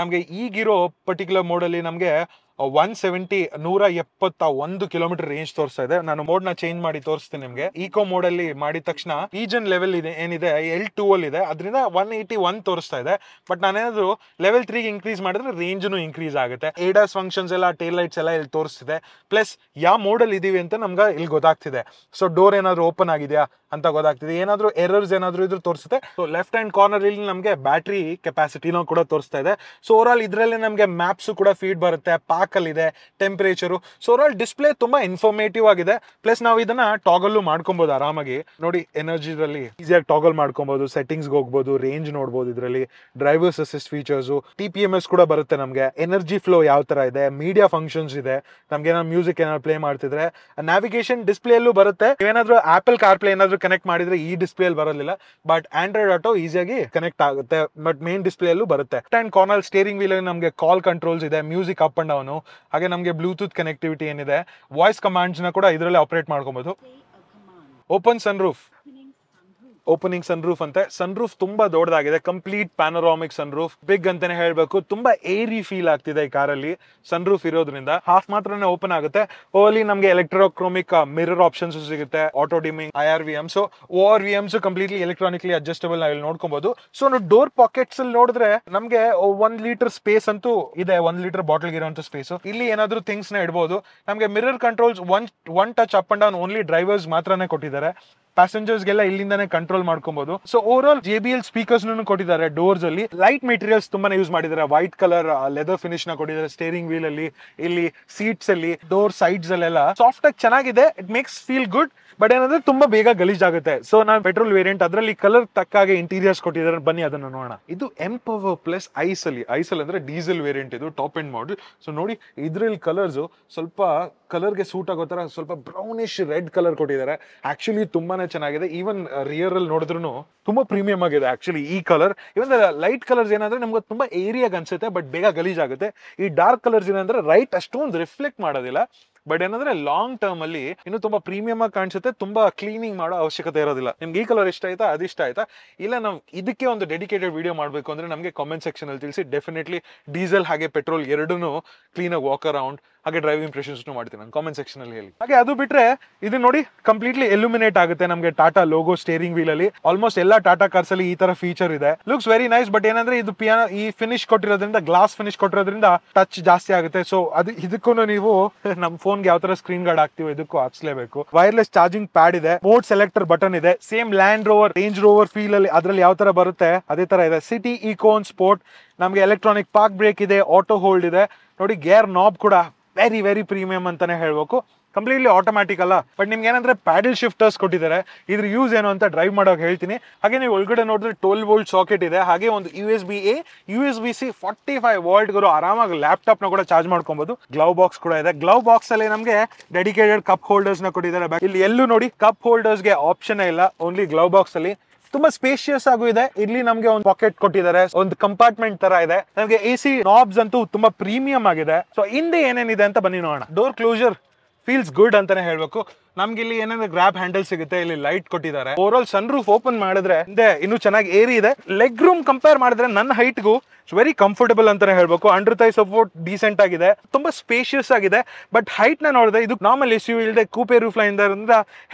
ನಮಗೆ ಈಗಿರೋ ಪರ್ಟಿಕ್ಯುಲರ್ ಮೋಡಲ್ಲಿ ನಮಗೆ ಒನ್ ಸೆವೆಂಟಿ ನೂರ ಎಪ್ಪತ್ತ ಒಂದು ಕಿಲೋಮೀಟರ್ ರೇಂಜ್ ತೋರಿಸ್ತಾ ಇದೆ ನಾನು ಮೋಡ್ ನ ಚೇಂಜ್ ಮಾಡಿ ತೋರಿಸ್ತೀನಿ ನಿಮಗೆ ಈಕೋ ಮೋಡ್ ಅಲ್ಲಿ ಮಾಡಿದ ತಕ್ಷಣ ಈಜನ್ ಲೆವೆಲ್ ಇದೆ ಏನಿದೆ ಎಲ್ ಟೂ ಅಲ್ಲಿ ಇದೆ ಅದರಿಂದ ಒನ್ ಏಯ್ಟಿ ಒನ್ ತೋರಿಸ್ತಾ ಇದೆ ಬಟ್ ನಾನೇನಾದ್ರೂ ಲೆವೆಲ್ ತ್ರೀಗೆ ಇನ್ಕ್ರೀಸ್ ಮಾಡಿದ್ರೆ ರೇಂಜ್ನು ಇನ್ಕ್ರೀಸ್ ಆಗುತ್ತೆ ಏಡಾಸ್ ಫಂಕ್ಷನ್ಸ್ ಎಲ್ಲ ಟೇಲ್ ಲೈಟ್ಸ್ ಎಲ್ಲ ಇಲ್ಲಿ ತೋರಿಸ್ತಿದೆ ಪ್ಲಸ್ ಯಾವ ಮೋಡಲ್ಲಿ ಇದೀವಿ ಅಂತ ನಮ್ಗೆ ಇಲ್ಲಿ ಗೊತ್ತಾಗ್ತಿದೆ ಸೊ ಡೋರ್ ಏನಾದ್ರು ಓಪನ್ ಆಗಿದೆಯಾ ಅಂತ ಗೊತ್ತಾಗ್ತಿದೆ ಏನಾದರೂ ಎರರ್ಸ್ ಏನಾದರೂ ಇದ್ರೂ ತೋರಿಸುತ್ತೆ ಸೊ ಲೆಫ್ಟ್ ಹ್ಯಾಂಡ್ ಕಾರ್ನರ್ ಇಲ್ಲಿ ನಮಗೆ ಬ್ಯಾಟ್ರಿ ಕೆಪಾಸಿಟಿನೂ ಕೂಡ ತೋರಿಸ್ತಾ ಇದೆ ಸೊ ಆಲ್ ಇದ್ರಲ್ಲಿ ನಮಗೆ ಮ್ಯಾಪ್ಸು ಕೂಡ ಫೀಡ್ ಬರುತ್ತೆ ಪಾಕಲ್ಲಿದೆ ಟೆಂಪ್ರೇಚರು ಸೊ ಆಲ್ ಡಿಸ್ಪ್ಲೇ ತುಂಬ ಇನ್ಫಾರ್ಮೇಟಿವ್ ಆಗಿದೆ ಪ್ಲಸ್ ನಾವು ಇದನ್ನ ಟಾಗಲ್ಲು ಮಾಡ್ಕೊಬೋದು ಆರಾಮಾಗಿ ನೋಡಿ ಎನರ್ಜಿ ಎನರ್ಜಿದಲ್ಲಿ ಈಸಿಯಾಗಿ ಟಾಗಲ್ ಮಾಡ್ಕೊಬೋದು ಸೆಟ್ಟಿಂಗ್ಸ್ಗೆ ಹೋಗ್ಬೋದು ರೇಂಜ್ ನೋಡಬಹುದು ಇದರಲ್ಲಿ driver's assist features T P M S ಕೂಡ ಬರುತ್ತೆ ನಮಗೆ ಎನರ್ಜಿ ಫ್ಲೋ ಯಾವ ತರ ಇದೆ ಮೀಡಿಯಾ ಫಂಕ್ಷನ್ಸ್ ಇದೆ ನಮ್ಗೆ ಏನಾದ್ರು ಮ್ಯೂಸಿಕ್ ಏನಾದ್ರು ಪ್ಲೇ ಮಾಡ್ತಿದ್ರೆ ನ್ಯಾವಿಗೇಷನ್ ಡಿಸ್ಪ್ಲೇಲ್ಲೂ ಬರುತ್ತೆ ಏನಾದರೂ ಆಪಲ್ ಕಾರ್ ಪ್ಲೇ ಏನಾದರೂ ಕನೆಕ್ಟ್ ಮಾಡಿದ್ರೆ ಈ ಡಿಸ್ಪ್ಲೇ ಬರಲಿಲ್ಲ ಬಟ್ ಆಂಡ್ರಾಯ್ಡ್ ಆಟೋ ಈಸಿಯಾಗಿ ಕನೆಕ್ಟ್ ಆಗುತ್ತೆ ಬಟ್ ಮೇನ್ ಡಿಸ್ಪ್ಲೇ ಅಲ್ಲೂ ಬರುತ್ತೆ ಅಂಡ್ ಕಾರ್ನಲ್ ಸ್ಟೇರಿಂಗ್ ವೀಲ್ ನಮಗೆ ಕಾಲ್ ಕಂಟ್ರೋಲ್ಸ್ ಇದೆ ಮ್ಯೂಸಿಕ್ ಅಪ್ ಅಂಡ್ ಡೌನ್ ಹಾಗೆ ನಮಗೆ ಬ್ಲೂಟೂತ್ ಕನೆಕ್ಟಿವಿಟಿ ಏನಿದೆ ವಾಯ್ಸ್ ಕಮಾಂಡ್ಸ್ ನ ಕೂಡ ಇದರಲ್ಲಿ ಆಪರೇಟ್ ಮಾಡ್ಕೊಬಹುದು open sunroof opening sunroof ಅಂತ ಸನ್ ರೂಫ್ ತುಂಬಾ ದೊಡ್ಡದಾಗಿದೆ complete panoramic sunroof big ಅಂತಾನೆ ಹೇಳ್ಬೇಕು ತುಂಬಾ ಏರಿ ಫೀಲ್ ಆಗ್ತಿದೆ ಈ ಕಾರಲ್ಲಿ ಸನ್ ರೂಫ್ ಇರೋದ್ರಿಂದ ಹಾಫ್ ಮಾತ್ರನೇ ಓಪನ್ ಆಗುತ್ತೆ ಓಲಿ ನಮಗೆ ಎಲೆಕ್ಟ್ರೋಕ್ರೋಮಿಕ್ ಮಿರರ್ ಆಪ್ಷನ್ಸ್ ಸಿಗುತ್ತೆ auto dimming I R V so O R V Ms completely electronically adjustable ನಾವು ನೋಡ್ಕೊಬಹುದು ಸೊ ಡೋರ್ ಪಾಕೆಟ್ಸ್ ಅಲ್ಲಿ ನೋಡಿದ್ರೆ ನಮಗೆ ಒಂದ್ ಲೀಟರ್ ಸ್ಪೇಸ್ ಅಂತೂ ಇದೆ ಒಂದ್ ಲೀಟರ್ ಬಾಟಲ್ ಇರುವಂತ ಸ್ಪೇಸ್ ಇಲ್ಲಿ ಏನಾದ್ರೂ ಥಿಂಗ್ಸ್ ನ ಇಡಬಹುದು ನಮಗೆ mirror controls one one touch up and down only driver's ಮಾತ್ರನೇ ಕೊಟ್ಟಿದ್ದಾರೆ ಪ್ಯಾಸೆಂಜರ್ಸ್ ಗೆಲ್ಲ ಇಲ್ಲಿಂದಾನೆ ಕಂಟ್ರೋಲ್ ಮಾಡ್ಕೊಬಹುದು so overall J B L speakers ಕೊಟ್ಟಿದ್ದಾರೆ ಡೋರ್ಸ್ ಅಲ್ಲಿ ಲೈಟ್ ಮೆಟೀರಿಯಲ್ಸ್ ತುಂಬಾನೇ ಯೂಸ್ ಮಾಡಿದ್ದಾರೆ ವೈಟ್ ಕಲರ್ ಲೆದರ್ ಫಿನಿಶ್ ನ ಕೊಟ್ಟಿದ್ದಾರೆ ಸ್ಟೇರಿಂಗ್ ವೀಲ್ ಅಲ್ಲಿ ಇಲ್ಲಿ ಸೀಟ್ಸ್ ಅಲ್ಲಿ ಡೋರ್ ಸೈಡ್ಸ್ ಅಲ್ಲೆಲ್ಲ ಸಾಫ್ಟ್ ಆಗಿ ಚೆನ್ನಾಗಿದೆ it makes feel good but ಏನಂದ್ರೆ ತುಂಬಾ ಬೇಗ ಆಗುತ್ತೆ ಸೊ ನಾನು ಪೆಟ್ರೋಲ್ ವೇರಿಯಂಟ್ ಅದರಲ್ಲಿ ಕಲರ್ ತಕ್ಕಾಗೆ ಇಂಟೀರಿಯರ್ಸ್ ಕೊಟ್ಟಿದ್ದಾರೆ ಬನ್ನಿ ಅದನ್ನ ನೋಡೋಣ ಇದು ಎಂ ಪವರ್ ಪ್ಲಸ್ ಐಸ್ ಅಲ್ಲಿ ಐಸಲ್ ಅಂದ್ರೆ ಡೀಸೆಲ್ ವೇರಿಯಂಟ್ ಇದು ಟಾಪ್ ಎಂಡ್ ಮಾಡಲ್ ಸೊ ನೋಡಿ ಇದ್ರಲ್ಲಿ ಕಲರ್ಸ್ ಸ್ವಲ್ಪ ಕಲರ್ ಗೆ ಸೂಟ್ ಆಗೋ ತರ ಸ್ವಲ್ಪ ಬ್ರೌನಿಶ್ ರೆಡ್ ಕಲರ್ ಕೊಟ್ಟಿದ್ದಾರೆ ಆಕ್ಚುಲಿ ತುಂಬಾನೇ ಚೆನ್ನಾಗಿದೆ ಈವನ್ ರಿಯರ್ uh, ಅಲ್ಲಿ ನೋಡಿದ್ರು ತುಂಬಾ ಪ್ರೀಮಿಯಂ ಆಗಿದೆ ಆಕ್ಚುಲಿ ಈ ಕಲರ್ ಇವನ್ ಲೈಟ್ ಕಲರ್ಸ್ ಏನಂದ್ರೆ ನಮ್ಗೆ ತುಂಬಾ ಏರಿಯಾಗ ಅನ್ಸುತ್ತೆ ಬಟ್ ಬೇಗ ಗಲೀಜ್ ಆಗುತ್ತೆ ಈ ಡಾರ್ಕ್ ಕಲರ್ಸ್ ಏನಂದ್ರೆ ರೈಟ್ ಅಷ್ಟೊಂದು ರಿಫ್ಲೆಕ್ಟ್ ಮಾಡೋದಿಲ್ಲ ಬಟ್ ಏನಂದ್ರೆ ಲಾಂಗ್ ಟರ್ಮ್ ಅಲ್ಲಿ ಇನ್ನು ತುಂಬಾ ಪ್ರೀಮಿಯಂ ಆಗಿ ಕಾಣಿಸುತ್ತೆ ತುಂಬಾ ಕ್ಲೀನಿಂಗ್ ಮಾಡೋ ಅವಶ್ಯಕತೆ ಇರೋದಿಲ್ಲ ನಿಮ್ಗೆ ಈ ಕಲರ್ ಇಷ್ಟ ಆಯ್ತಾ ಅದಿಷ್ಟ ಆಯ್ತಾ ಇಲ್ಲ ನಾವು ಇದಕ್ಕೆ ಒಂದು ಡೆಡಿಕೇಟೆಡ್ ವಿಡಿಯೋ ಮಾಡಬೇಕು ಅಂದ್ರೆ ನಮಗೆ ಕಾಮೆಂಟ್ ಸೆಕ್ಷನ್ ಅಲ್ಲಿ ತಿಳಿಸಿ ಡೆಫಿನೆಟ್ಲಿ ಡೀಸೆಲ್ ಹಾಗೆ ಪೆಟ್ರೋಲ್ ಎರಡೂ ಕ್ಲೀನ್ ಆಗಿ ವಾಕ್ ಅರೌಂಡ್ ಹಾಗೆ ಡ್ರೈವಿಂಗ್ ಇಂಪ್ರೆಷನ್ಸ್ನು ಮಾಡ್ತೀನಿ ನಾನು ಕಾಮೆಂಟ್ ಸೆಕ್ಷನಲ್ಲಿ ಹೇಳಿ ಹಾಗೆ ಅದು ಬಿಟ್ಟರೆ ಇದು ನೋಡಿ ಕಂಪ್ಲೀಟ್ಲಿ ಎಲ್ಯುಮಿನೇಟ್ ಆಗುತ್ತೆ ನಮಗೆ ಟಾಟಾ ಲೋಗೋ ಸ್ಟೇರಿಂಗ್ ವೀಲ್ ಅಲ್ಲಿ ಆಲ್ಮೋಸ್ಟ್ ಎಲ್ಲ ಟಾಟಾ ಕಾರ್ಸ್ ಅಲ್ಲಿ ಈ ತರ ಫೀಚರ್ ಇದೆ ಲುಕ್ಸ್ ವೆರಿ ನೈಸ್ ಬಟ್ ಏನಂದ್ರೆ ಇದು ಪಿಯಾನೋ ಈ ಫಿನಿಶ್ ಕೊಟ್ಟಿರೋದ್ರಿಂದ ಗ್ಲಾಸ್ ಫಿನಿಶ್ ಕೊಟ್ಟಿರೋದ್ರಿಂದ ಟಚ್ ಜಾಸ್ತಿ ಆಗುತ್ತೆ ಸೊ ಅದು ಇದಕ್ಕೂ ನೀವು ನಮ್ಮ ಫೋನ್ಗೆ ಯಾವ ತರ ಸ್ಕ್ರೀನ್ ಗಾರ್ಡ್ ಆಗ್ತೀವಿ ಇದಕ್ಕೂ ಹಾಕ್ಸ್ಲೇಬೇಕು ವೈರ್ಲೆಸ್ ಚಾರ್ಜಿಂಗ್ ಪ್ಯಾಡ್ ಇದೆ ಮೋಡ್ ಸೆಲೆಕ್ಟರ್ ಬಟನ್ ಇದೆ same Land Rover Range Rover feel ಅಲ್ಲಿ ಅದ್ರಲ್ಲಿ ಯಾವ ತರ ಬರುತ್ತೆ ಅದೇ ತರ ಇದೆ ಸಿಟಿ ಈಕೋನ್ ಸ್ಪೋರ್ಟ್ ನಮಗೆ ಎಲೆಕ್ಟ್ರಾನಿಕ್ ಪಾರ್ಕ್ ಬ್ರೇಕ್ ಇದೆ ಆಟೋ ಹೋಲ್ಡ್ ಇದೆ ನೋಡಿ ಗೇರ್ ನಾಬ್ ಕೂಡ ವೆರಿ ವೆರಿ ಪ್ರೀಮಿಯಂ ಅಂತಾನೆ ಹೇಳ್ಬೇಕು ಕಂಪ್ಲೀಟ್ಲಿ ಆಟೋಮ್ಯಾಟಿಕ್ ಅಲ್ಲ ಬಟ್ ನಿಮ್ಗೆ ಏನಂದ್ರೆ ಪ್ಯಾಡಲ್ ಶಿಫ್ಟರ್ಸ್ ಕೊಟ್ಟಿದ್ದಾರೆ ಇದ್ರ ಯೂಸ್ ಏನು ಅಂತ ಡ್ರೈವ್ ಮಾಡೋಕೆ ಹೇಳ್ತೀನಿ ಹಾಗೆ ನೀವು ಒಳಗಡೆ ನೋಡಿದ್ರೆ ಟೋಲ್ ವೋಲ್ಟ್ ಸಾಕೆಟ್ ಇದೆ ಹಾಗೆ ಒಂದು U S B A U S B C forty five ವೋಲ್ಟ್ಗಳು ಆರಾಮಾಗಿ ಲ್ಯಾಪ್ಟಾಪ್ನ ಕೂಡ ಚಾರ್ಜ್ ಮಾಡ್ಕೊಬಹುದು ಗ್ಲೌ ಬಾಕ್ಸ್ ಕೂಡ ಇದೆ ಗ್ಲೌ ಬಾಕ್ಸ್ ಅಲ್ಲಿ ನಮಗೆ ಡೆಡಿಕೇಟೆಡ್ ಕಪ್ ಹೋಲ್ಡರ್ಸ್ ನ ಕೊಟ್ಟಿದ್ದಾರೆ ಇಲ್ಲಿ ಎಲ್ಲೂ ನೋಡಿ ಕಪ್ ಹೋಲ್ಡರ್ಸ್ಗೆ ಆಪ್ಷನ್ ಇಲ್ಲ ಓನ್ಲಿ ಗ್ಲೌ ಬಾಕ್ಸ್ ಅಲ್ಲಿ ತುಂಬಾ ಸ್ಪೇಷಿಯಸ್ ಆಗು ಇದೆ ಇಲ್ಲಿ ನಮಗೆ ಒಂದು ಪಾಕೆಟ್ ಕೊಟ್ಟಿದ್ದಾರೆ ಒಂದು ಕಂಪಾರ್ಟ್ಮೆಂಟ್ ತರ ಇದೆ ನಮಗೆ ಎ ಸಿ ನಾಬ್ಸ್ ಅಂತೂ ತುಂಬಾ ಪ್ರೀಮಿಯಂ ಆಗಿದೆ ಸೊ ಹಿಂದೆ ಏನೇನಿದೆ ಅಂತ ಬನ್ನಿ ನೋಡೋಣ ಡೋರ್ ಕ್ಲೋಸರ್ ಫೀಲ್ಸ್ ಗುಡ್ ಅಂತಾನೆ ಹೇಳ್ಬೇಕು ನಮ್ಗೆ ಇಲ್ಲಿ ಏನಂದ್ರೆ ಗ್ರಾಬ್ ಹ್ಯಾಂಡಲ್ ಸಿಗುತ್ತೆ ಇಲ್ಲಿ ಲೈಟ್ ಕೊಟ್ಟಿದ್ದಾರೆ overall sunroof open ಮಾಡಿದ್ರೆ ಹಿಂದೆ ಇನ್ನು ಚೆನ್ನಾಗಿ ಏರಿ ಇದೆ ಲೆಗ್ ರೂಮ್ ಕಂಪೇರ್ ಮಾಡಿದ್ರೆ ನನ್ನ ಹೈಟ್ಗೂ ವೆರಿ ಕಂಫರ್ಟಬಲ್ ಅಂತಾನೆ ಹೇಳ್ಬೇಕು ಅಂಡರ್ ತೈ ಸಪೋರ್ಟ್ ಡೀಸೆಂಟ್ ಆಗಿದೆ ತುಂಬಾ ಸ್ಪೇಷಿಯಸ್ ಆಗಿದೆ ಬಟ್ ಹೈಟ್ ನ ನೋಡಿದೆ ಇದು ನಾರ್ಮಲ್ ಎಸ್ ಯು ಇಲ್ಲದೆ coupe roof line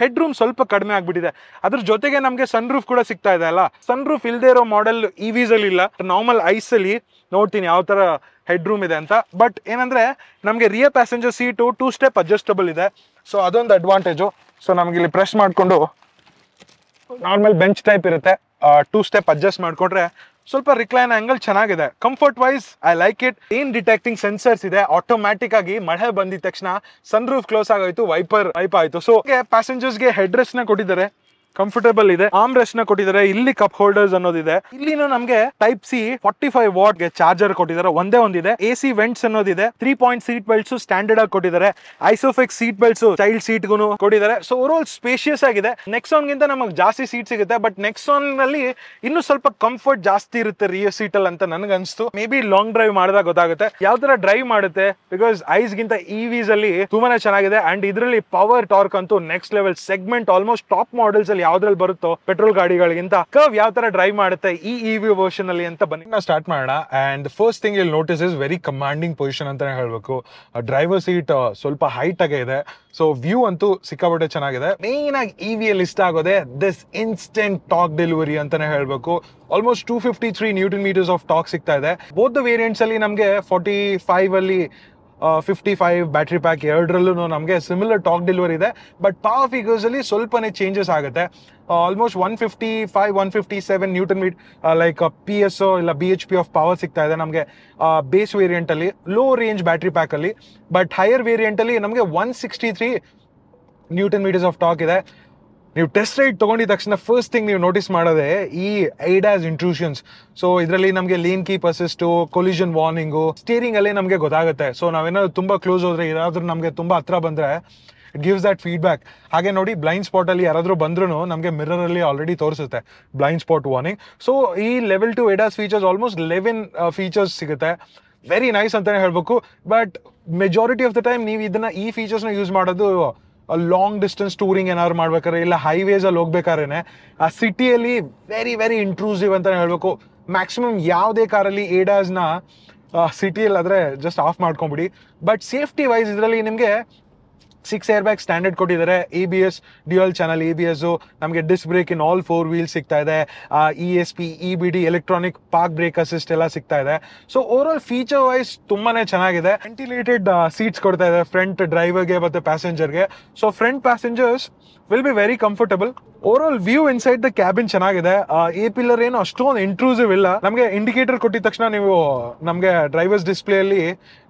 headroom ಸ್ವಲ್ಪ ಕಡಿಮೆ ಆಗ್ಬಿಟ್ಟಿದೆ ಅದ್ರ ಜೊತೆಗೆ ನಮಗೆ ಸನ್ ರೂಫ್ ಕೂಡ ಸಿಗ್ತಾ ಇದೆ ಅಲ್ಲ ಸನ್ ರೂಫ್ ಇಲ್ಲದೆ ಇರೋ ಮಾಡೆಲ್ ಇವಿಸ್ ಅಲ್ಲಿ ಇಲ್ಲ ನಾರ್ಮಲ್ ಐಸ್ ಅಲ್ಲಿ ನೋಡ್ತೀನಿ ಯಾವ ತರ ಹೆಡ್ ರೂಮ್ ಇದೆ ಅಂತ ಬಟ್ ಏನಂದ್ರೆ ನಮಗೆ rear passenger seat two step adjustable ಇದೆ ಸೊ ಅದೊಂದು ಅಡ್ವಾಂಟೇಜು ಸೊ ಇಲ್ಲಿ ಪ್ರೆಸ್ ಮಾಡಿಕೊಂಡು ನಾರ್ಮಲ್ ಬೆಂಚ್ ಟೈಪ್ ಇರುತ್ತೆ ಟೂ ಸ್ಟೆಪ್ ಅಡ್ಜಸ್ಟ್ ಮಾಡಿಕೊಂಡ್ರೆ ಸ್ವಲ್ಪ ರಿಕ್ಲೈನ್ ಆ್ಯಂಗಲ್ ಚೆನ್ನಾಗಿದೆ comfort wise I like it ಏನ್ ಡಿಟೆಕ್ಟಿಂಗ್ ಸೆನ್ಸರ್ಸ್ ಇದೆ ಆಟೋಮ್ಯಾಟಿಕ್ ಆಗಿ ಮಳೆ ಬಂದಿದ ತಕ್ಷಣ ಸನ್ ರೂಫ್ ಕ್ಲೋಸ್ ಆಗೋಯ್ತು ವೈಪರ್ ವೈಪ್ ಆಯಿತು ಸೊ ಪ್ಯಾಸೆಂಜರ್ಸ್ಗೆ ಹೆಡ್ ನ ಕೊಟ್ಟಿದ್ದಾರೆ ಕಂಫರ್ಟೇಬಲ್ ಇದೆ ಆಮ್ ರೆಸ್ಟ್ ನ ಕೊಟ್ಟಿದ್ದಾರೆ ಇಲ್ಲಿ ಕಪ್ ಹೋಲ್ಡರ್ಸ್ ಅನ್ನೋದಿದೆ ಇಲ್ಲಿನೂ ನಮಗೆ type C forty five watt ಗೆ ಚಾರ್ಜರ್ ಕೊಟ್ಟಿದ್ದಾರೆ ಒಂದೇ ಒಂದಿದೆ ಎ ಸಿ ವೆಂಟ್ಸ್ ಅನ್ನೋದಿದೆ three point seat belts standard ಆಗಿ ಕೊಟ್ಟಿದ್ದಾರೆ ISOFIX seat belts child seat ಗು ಕೊಟ್ಟಿದ್ದಾರೆ ಸೊ ಓವರ್ ಆಲ್ ಸ್ಪೇಷಿಯಸ್ ಆಗಿದೆ ನೆಕ್ಸಾನ್ ಗಿಂತ ನಮಗೆ ಜಾಸ್ತಿ ಸೀಟ್ ಸಿಗುತ್ತೆ ಬಟ್ ಒನ್ ನಲ್ಲಿ ಇನ್ನು ಸ್ವಲ್ಪ ಕಂಫರ್ಟ್ ಜಾಸ್ತಿ ಇರುತ್ತೆ ರಿಯರ್ ಸೀಟ್ ಅಲ್ಲಿ ಅಂತ ನನಗೆ ಅನಿಸ್ತು ಮೇ ಬಿ ಲಾಂಗ್ ಡ್ರೈವ್ ಮಾಡಿದಾಗ ಗೊತ್ತಾಗುತ್ತೆ ಯಾವ ತರ ಡ್ರೈವ್ ಮಾಡುತ್ತೆ ಬಿಕಾಸ್ ಐಸ್ ಗಿಂತ ಇವಿಸ್ e ಅಲ್ಲಿ ತುಂಬಾನೇ ಚೆನ್ನಾಗಿದೆ ಅಂಡ್ ಇದರಲ್ಲಿ ಪವರ್ ಟಾರ್ಕ್ ಅಂತೂ next level segment almost top models ಅಲ್ಲಿ ಯಾವ್ದ್ರಲ್ಲಿ ಬರುತ್ತೋ ಪೆಟ್ರೋಲ್ ಗಾಡಿಗಳಿಗಿಂತ ಕರ್ವ್ ಯಾವ ತರ ಡ್ರೈವ್ ಮಾಡುತ್ತೆ ಈ ಇವಿ e ವರ್ಷನ್ ಅಲ್ಲಿ ಅಂತ ಬನ್ನಿ ನಾವು ಸ್ಟಾರ್ಟ್ ಮಾಡೋಣ ಅಂಡ್ ಫಸ್ಟ್ ಥಿಂಗ್ ಇಲ್ಲಿ notice is very commanding position ಅಂತಾನೆ ಹೇಳ್ಬೇಕು ಡ್ರೈವರ್ ಸೀಟ್ ಸ್ವಲ್ಪ ಹೈಟ್ ಆಗೇ ಇದೆ ಸೊ ವ್ಯೂ ಅಂತೂ ಸಿಕ್ಕಾಪಟ್ಟೆ ಚೆನ್ನಾಗಿದೆ ಮೇನ್ ಆಗಿ ಇ e ವಿ ಅಲ್ಲಿ ಇಷ್ಟ ಆಗೋದೆ ದಿಸ್ ಇನ್ಸ್ಟೆಂಟ್ ಟಾಕ್ ಡೆಲಿವರಿ ಅಂತಾನೆ ಹೇಳ್ಬೇಕು almost two fifty three newton metres of torque ಸಿಗ್ತಾ ಇದೆ ಬೋತ್ ದ ವೇರಿಯಂಟ್ಸ್ ಅಲ್ಲಿ ನಮಗೆ ಫಾರ್ಟಿ ಫೈವ್ ಅಲ್ಲಿ ಫಿಫ್ಟಿ ಫೈವ್ ಬ್ಯಾಟ್ರಿ ಪ್ಯಾಕ್ ಎರಡರಲ್ಲೂ ನಮಗೆ ಸಿಮಿಲರ್ ಟಾಕ್ ಡೆಲಿವರಿ ಇದೆ ಬಟ್ ಪವರ್ ಫಿಗರ್ಸಲ್ಲಿ ಸ್ವಲ್ಪನೇ ಚೇಂಜಸ್ ಆಗುತ್ತೆ almost one fifty five one fifty seven newton metre like P S ಇಲ್ಲ B H P of power ಸಿಗ್ತಾ ಇದೆ ನಮಗೆ ಬೇಸ್ ವೇರಿಯಂಟಲ್ಲಿ ಲೋ ರೇಂಜ್ ಬ್ಯಾಟ್ರಿ ಪ್ಯಾಕಲ್ಲಿ ಬಟ್ ಹೈಯರ್ ವೇರಿಯಂಟಲ್ಲಿ ನಮಗೆ one sixty three newton metres of torque ಇದೆ ನೀವು ಟೆಸ್ಟ್ ರೈಡ್ ತೊಗೊಂಡಿದ ತಕ್ಷಣ ಫಸ್ಟ್ ಥಿಂಗ್ ನೀವು ನೋಟಿಸ್ ಮಾಡೋದೇ ಈ ಐಡಾಸ್ ಇಂಟ್ರೂಷನ್ಸ್ ಸೊ ಇದರಲ್ಲಿ ನಮಗೆ lane keep assist collision warning steering ಅಲ್ಲೇ ನಮಗೆ ಗೊತ್ತಾಗುತ್ತೆ ಸೊ ನಾವೇನಾದ್ರು ತುಂಬ ಕ್ಲೋಸ್ ಹೋದ್ರೆ ಏನಾದರೂ ನಮಗೆ ತುಂಬ ಹತ್ರ ಬಂದರೆ ಇಟ್ ಗಿವ್ಸ್ ದಟ್ ಫೀಡ್ಬ್ಯಾಕ್ ಹಾಗೆ ನೋಡಿ ಬ್ಲೈಂಡ್ ಸ್ಪಾಟ್ ಅಲ್ಲಿ ಯಾರಾದರೂ ಬಂದ್ರೂ ನಮಗೆ ಮಿರರ್ ಅಲ್ಲಿ ಆಲ್ರೆಡಿ ತೋರಿಸುತ್ತೆ ಬ್ಲೈಂಡ್ ಸ್ಪಾಟ್ ವಾರ್ನಿಂಗ್ ಸೊ ಈ level two ADAS features almost eleven features ಸಿಗುತ್ತೆ ವೆರಿ ನೈಸ್ ಅಂತಲೇ ಹೇಳಬೇಕು but majority of the time ನೀವು ಇದನ್ನ ಈ ಫೀಚರ್ಸ್ನ ಯೂಸ್ ಮಾಡೋದು ಲಾಂಗ್ ಡಿಸ್ಟೆನ್ಸ್ ಟೂರಿಂಗ್ ಏನಾದ್ರು ಮಾಡ್ಬೇಕಾದ್ರೆ ಇಲ್ಲ ಹೈವೇಸಲ್ಲಿ ಹೋಗ್ಬೇಕಾದ್ರೆ ಆ ಸಿಟಿಯಲ್ಲಿ ವೆರಿ ವೆರಿ ಇಂಟ್ರೂಸಿವ್ ಅಂತ ಹೇಳಬೇಕು ಮ್ಯಾಕ್ಸಿಮಮ್ ಯಾವುದೇ ಕಾರಲ್ಲಿ ಏಡಾಸ್ನ ಸಿಟಿಯಲ್ಲಿ ಆದರೆ ಜಸ್ಟ್ ಆಫ್ ಮಾಡ್ಕೊಂಬಿಡಿ ಬಟ್ ಸೇಫ್ಟಿ ವೈಸ್ ಇದರಲ್ಲಿ ನಿಮಗೆ ಸಿಕ್ಸ್ ಏರ್ ಬ್ಯಾಗ್ ಸ್ಟ್ಯಾಂಡರ್ಡ್ ಕೊಟ್ಟಿದ್ದಾರೆ A B S dual channel A B S ನಮಗೆ disc brake in all four wheel ಸಿಗ್ತಾ ಇದೆ E S P E B D electronic park brake assist ಎಲ್ಲ ಸಿಗ್ತಾ ಇದೆ so overall feature wise ತುಂಬಾನೇ ಚೆನ್ನಾಗಿದೆ ventilated seats ಕೊಡ್ತಾ ಇದೆ ಫ್ರಂಟ್ ಡ್ರೈವರ್ಗೆ ಮತ್ತು ಪ್ಯಾಸೆಂಜರ್ಗೆ so front passengers will be very comfortable over all view inside the cabin ಚೆನ್ನಾಗಿದೆ ಎ ಪಿಲ್ಲರ್ ಏನು ಅಷ್ಟೊಂದು ಇಂಟ್ರೂಸಿವ್ ಇಲ್ಲ ನಮಗೆ ಇಂಡಿಕೇಟರ್ ಕೊಟ್ಟಿದ ತಕ್ಷಣ ನೀವು ನಮಗೆ ಡ್ರೈವರ್ಸ್ ಡಿಸ್ಪ್ಲೇ ಅಲ್ಲಿ